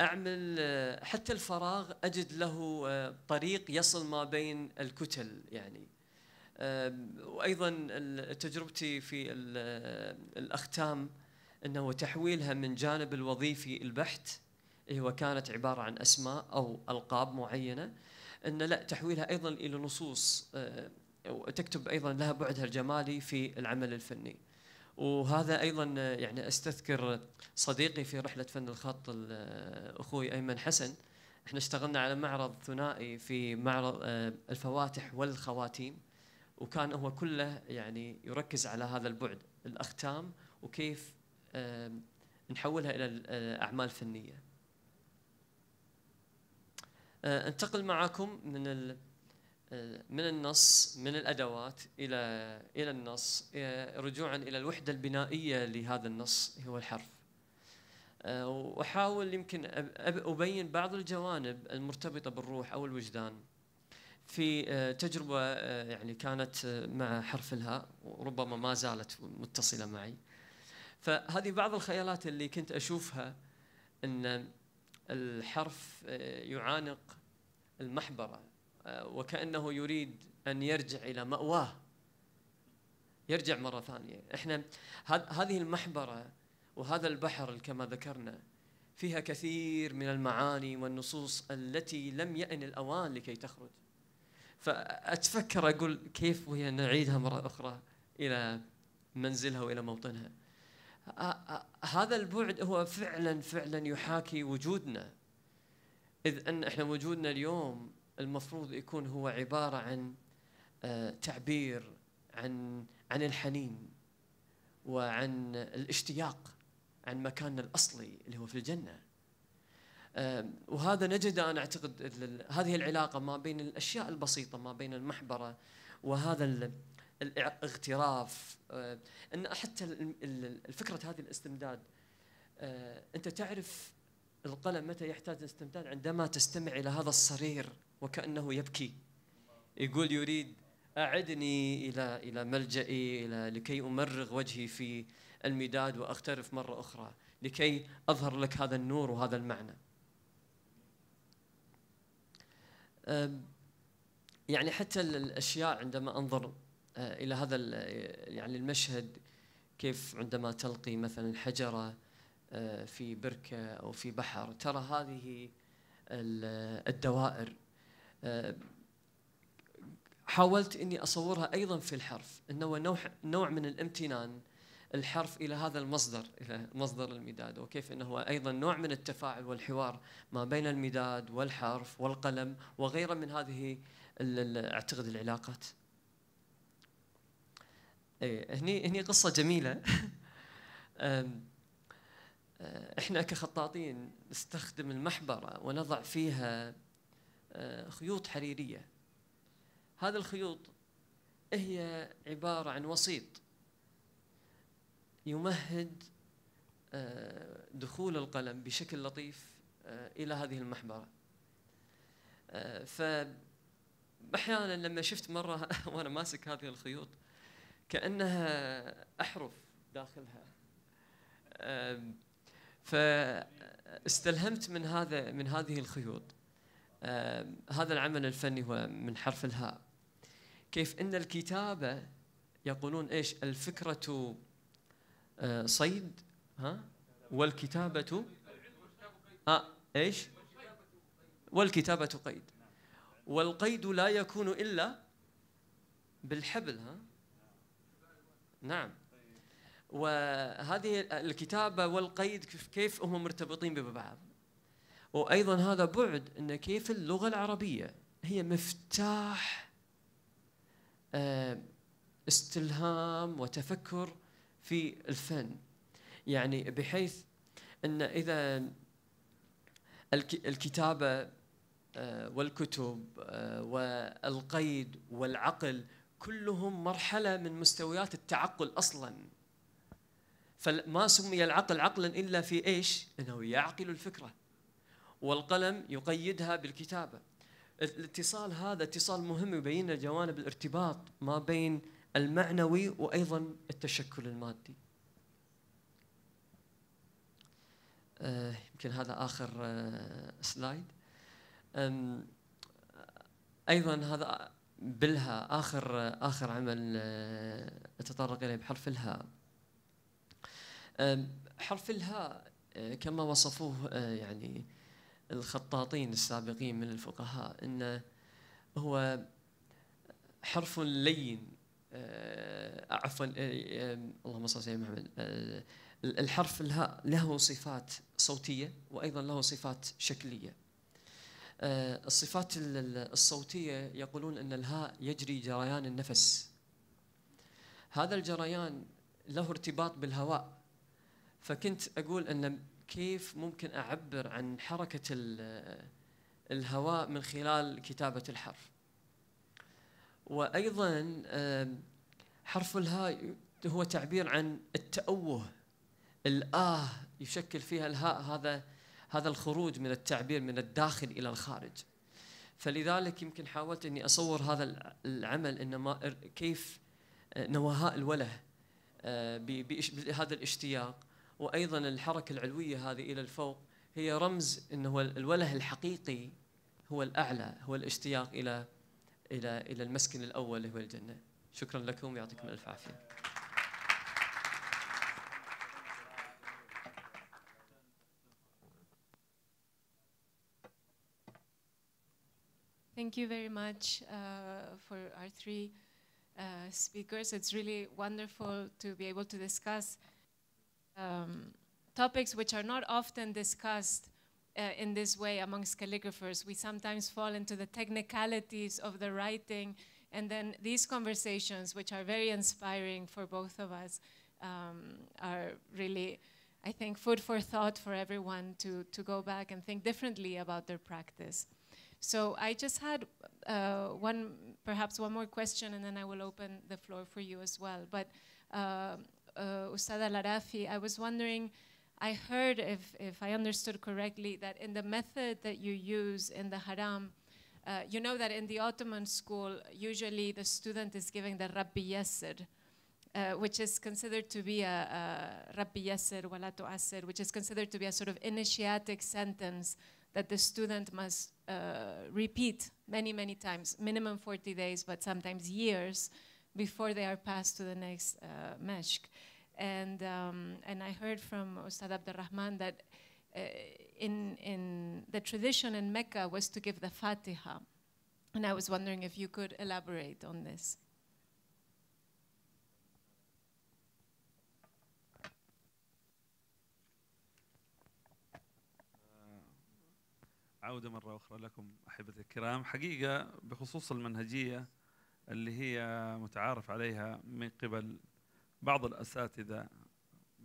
اعمل آه، حتى الفراغ اجد له طريق يصل ما بين الكتل يعني وايضا تجربتي في الاختام انه تحويلها من جانب الوظيفي البحت هو إيه، كانت عبارة عن أسماء أو ألقاب معينة أن لا تحويلها أيضا إلى نصوص آه، وتكتب أيضا لها بعدها الجمالي في العمل الفني وهذا أيضا يعني أستذكر صديقي في رحلة فن الخط آه، أخوي أيمن حسن احنا اشتغلنا على معرض ثنائي في معرض آه، الفواتح والخواتيم وكان هو كله يعني يركز على هذا البعد الأختام وكيف نحولها إلى أعمال فنية آه، انتقل معكم من آه، من النص من الادوات الى الى النص رجوعا الى الوحده البنائيه لهذا النص هو الحرف آه، واحاول يمكن ابين بعض الجوانب المرتبطه بالروح او الوجدان في تجربه يعني كانت مع حرف الهاء وربما ما زالت متصله معي فهذه بعض الخيالات اللي كنت اشوفها ان الحرف آه، يعانق المحبرة آه، وكأنه يريد أن يرجع إلى مأواه يرجع مرة ثانية إحنا هذه المحبرة وهذا البحر كما ذكرنا فيها كثير من المعاني والنصوص التي لم يأن الأوان لكي تخرج فأتفكر أقول كيف وهي نعيدها مرة أخرى إلى منزلها وإلى موطنها هذا البعد هو فعلا فعلا يحاكي وجودنا إذ أن إحنا وجودنا اليوم المفروض يكون هو عبارة عن تعبير عن عن الحنين وعن الاشتياق عن مكاننا الأصلي اللي هو في الجنة وهذا نجد أنا أعتقد هذه العلاقة ما بين الأشياء البسيطة ما بين المحبرة وهذا الاغتراف آه، ان حتى الفكره هذه الاستمداد آه، انت تعرف القلم متى يحتاج الاستمداد عندما تستمع الى هذا الصرير وكانه يبكي يقول يريد اعدني الى الى ملجئي الى لكي امرغ وجهي في المداد واغترف مره اخرى لكي اظهر لك هذا النور وهذا المعنى يعني حتى الاشياء عندما انظر آه، الى هذا آه، يعني المشهد كيف عندما تلقي مثلا حجره آه، في بركه او في بحر ترى هذه الدوائر حاولت اني اصورها ايضا في الحرف انه نوع نوع من الامتنان الحرف الى هذا المصدر الى مصدر المداد وكيف انه هو ايضا نوع من التفاعل والحوار ما بين المداد والحرف والقلم وغيره من هذه اعتقد العلاقات ايه هني هني قصه جميله أه، احنا كخطاطين نستخدم المحبره ونضع فيها أه، خيوط حريريه هذه الخيوط هي عباره عن وسيط يمهد أه، دخول القلم بشكل لطيف الى هذه المحبره ف احيانا لما شفت مره وانا ماسك هذه الخيوط كانها احرف داخلها فاستلهمت من هذا من هذه الخيوط هذا العمل الفني هو من حرف الهاء كيف ان الكتابه يقولون ايش الفكره أه، صيد ها والكتابه آه ايش والكتابه قيد والقيد لا يكون الا بالحبل ها نعم وهذه الكتابة والقيد كيف هم مرتبطين ببعض وأيضا هذا بعد أن كيف اللغة العربية هي مفتاح آه، استلهام وتفكر في الفن يعني بحيث أن إذا الكتابة آه، والكتب آه، والقيد والعقل كلهم مرحلة من مستويات التعقل أصلا فما سمي العقل عقلا إلا في إيش؟ أنه يعقل الفكرة والقلم يقيدها بالكتابة الاتصال هذا اتصال مهم يبين جوانب الارتباط ما بين المعنوي وأيضا التشكل المادي آه، يمكن هذا آخر آه، سلايد أيضا هذا بالها اخر اخر عمل آه، اتطرق اليه بحرف الهاء حرف الهاء آه، كما وصفوه آه، يعني الخطاطين السابقين من الفقهاء انه هو حرف لين عفوا اللهم صل على محمد الحرف الهاء له صفات صوتيه وايضا له صفات شكليه آه، الصفات الصوتية يقولون أن الهاء يجري جريان النفس هذا الجريان له ارتباط بالهواء فكنت أقول أن كيف ممكن أعبر عن حركة الهواء من خلال كتابة الحرف وأيضا آه، حرف الهاء هو تعبير عن التأوه الآه يشكل فيها الهاء هذا هذا الخروج من التعبير من الداخل إلى الخارج فلذلك يمكن حاولت أني أصور هذا العمل إنما كيف آه، نوهاء الوله آه، بهذا الاشتياق وأيضا الحركة العلوية هذه إلى الفوق هي رمز أنه الوله الحقيقي هو الأعلى هو الاشتياق إلى إلى إلى المسكن الأول هو الجنة شكرا لكم يعطيكم ألف عافية Thank you very much uh, for our three uh, speakers. It's really wonderful to be able to discuss um, topics which are not often discussed uh, in this way amongst calligraphers. We sometimes fall into the technicalities of the writing, and then these conversations, which are very inspiring for both of us, um, are really, I think, food for thought for everyone to, to go back and think differently about their practice. So I just had uh, one, perhaps one more question, and then I will open the floor for you as well. But uh, uh Ustada Larafi, I was wondering, I heard, if, if I understood correctly, that in the method that you use in the haram, uh, you know that in the Ottoman school, usually the student is giving the Rabbi Yasser, uh, which is considered to be a, Rabbi Yasser, Walatu Asir, which is considered to be a sort of initiatic sentence that the student must uh, repeat many, many times, minimum 40 days, but sometimes years before they are passed to the next uh, meshk. And, um, and I heard from Ustad Abdurrahman that uh, in, in the tradition in Mecca was to give the Fatiha. And I was wondering if you could elaborate on this. عودة مرة أخرى لكم أحبتي الكرام حقيقة بخصوص المنهجية اللي هي متعارف عليها من قبل بعض الأساتذة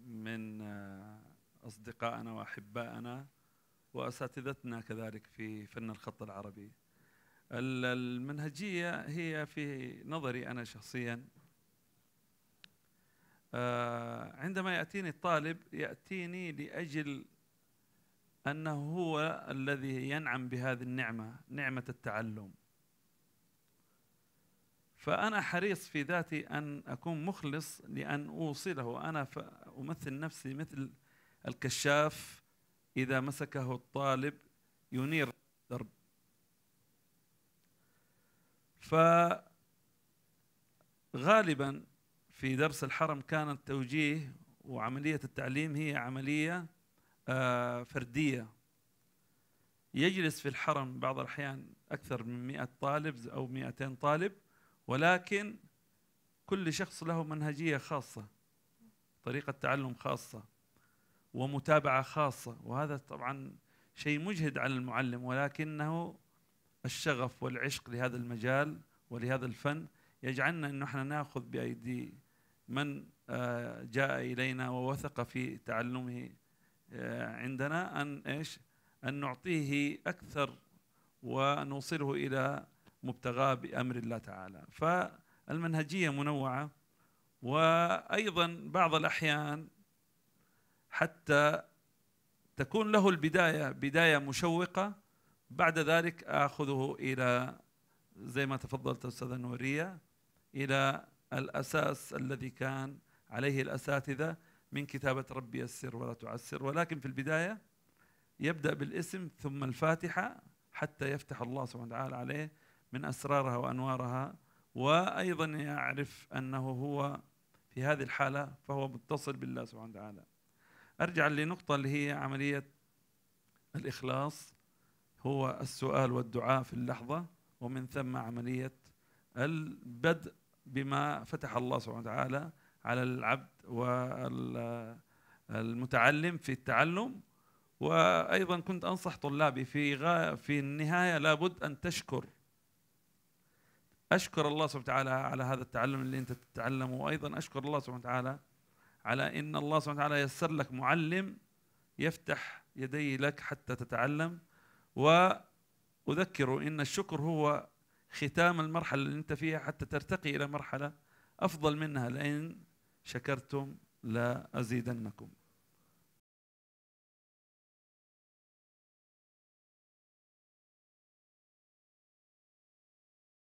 من آه، أصدقائنا وأحبائنا وأساتذتنا كذلك في فن الخط العربي المنهجية هي في نظري أنا شخصيا آه، عندما يأتيني الطالب يأتيني لأجل أنه هو الذي ينعم بهذه النعمة نعمة التعلم فأنا حريص في ذاتي أن أكون مخلص لأن أوصله أنا أمثل نفسي مثل الكشاف إذا مسكه الطالب ينير الدرب فغالبا في درس الحرم كان التوجيه وعملية التعليم هي عملية آه، فردية يجلس في الحرم بعض الأحيان أكثر من 100 طالب أو 200 طالب ولكن كل شخص له منهجية خاصة طريقة تعلم خاصة ومتابعة خاصة وهذا طبعا شيء مجهد على المعلم ولكنه الشغف والعشق لهذا المجال ولهذا الفن يجعلنا أن نحن نأخذ بأيدي من آه، جاء إلينا ووثق في تعلمه آه، عندنا ان ايش؟ ان نعطيه اكثر ونوصله الى مبتغاه بامر الله تعالى. فالمنهجيه منوعه وايضا بعض الاحيان حتى تكون له البدايه بدايه مشوقه بعد ذلك اخذه الى زي ما تفضلت استاذه نوريه الى الاساس الذي كان عليه الاساتذه من كتابة ربي يسر ولا تعسر ولكن في البداية يبدأ بالاسم ثم الفاتحة حتى يفتح الله سبحانه وتعالى عليه من أسرارها وأنوارها وأيضا يعرف أنه هو في هذه الحالة فهو متصل بالله سبحانه وتعالى أرجع لنقطة اللي هي عملية الإخلاص هو السؤال والدعاء في اللحظة ومن ثم عملية البدء بما فتح الله سبحانه وتعالى على العبد والمتعلم في التعلم وايضا كنت انصح طلابي في في النهايه لابد ان تشكر اشكر الله سبحانه وتعالى على هذا التعلم اللي انت تتعلمه وايضا اشكر الله سبحانه وتعالى على ان الله سبحانه وتعالى يسر لك معلم يفتح يدي لك حتى تتعلم واذكر ان الشكر هو ختام المرحله اللي انت فيها حتى ترتقي الى مرحله افضل منها لان شكرتم لأزيدنكم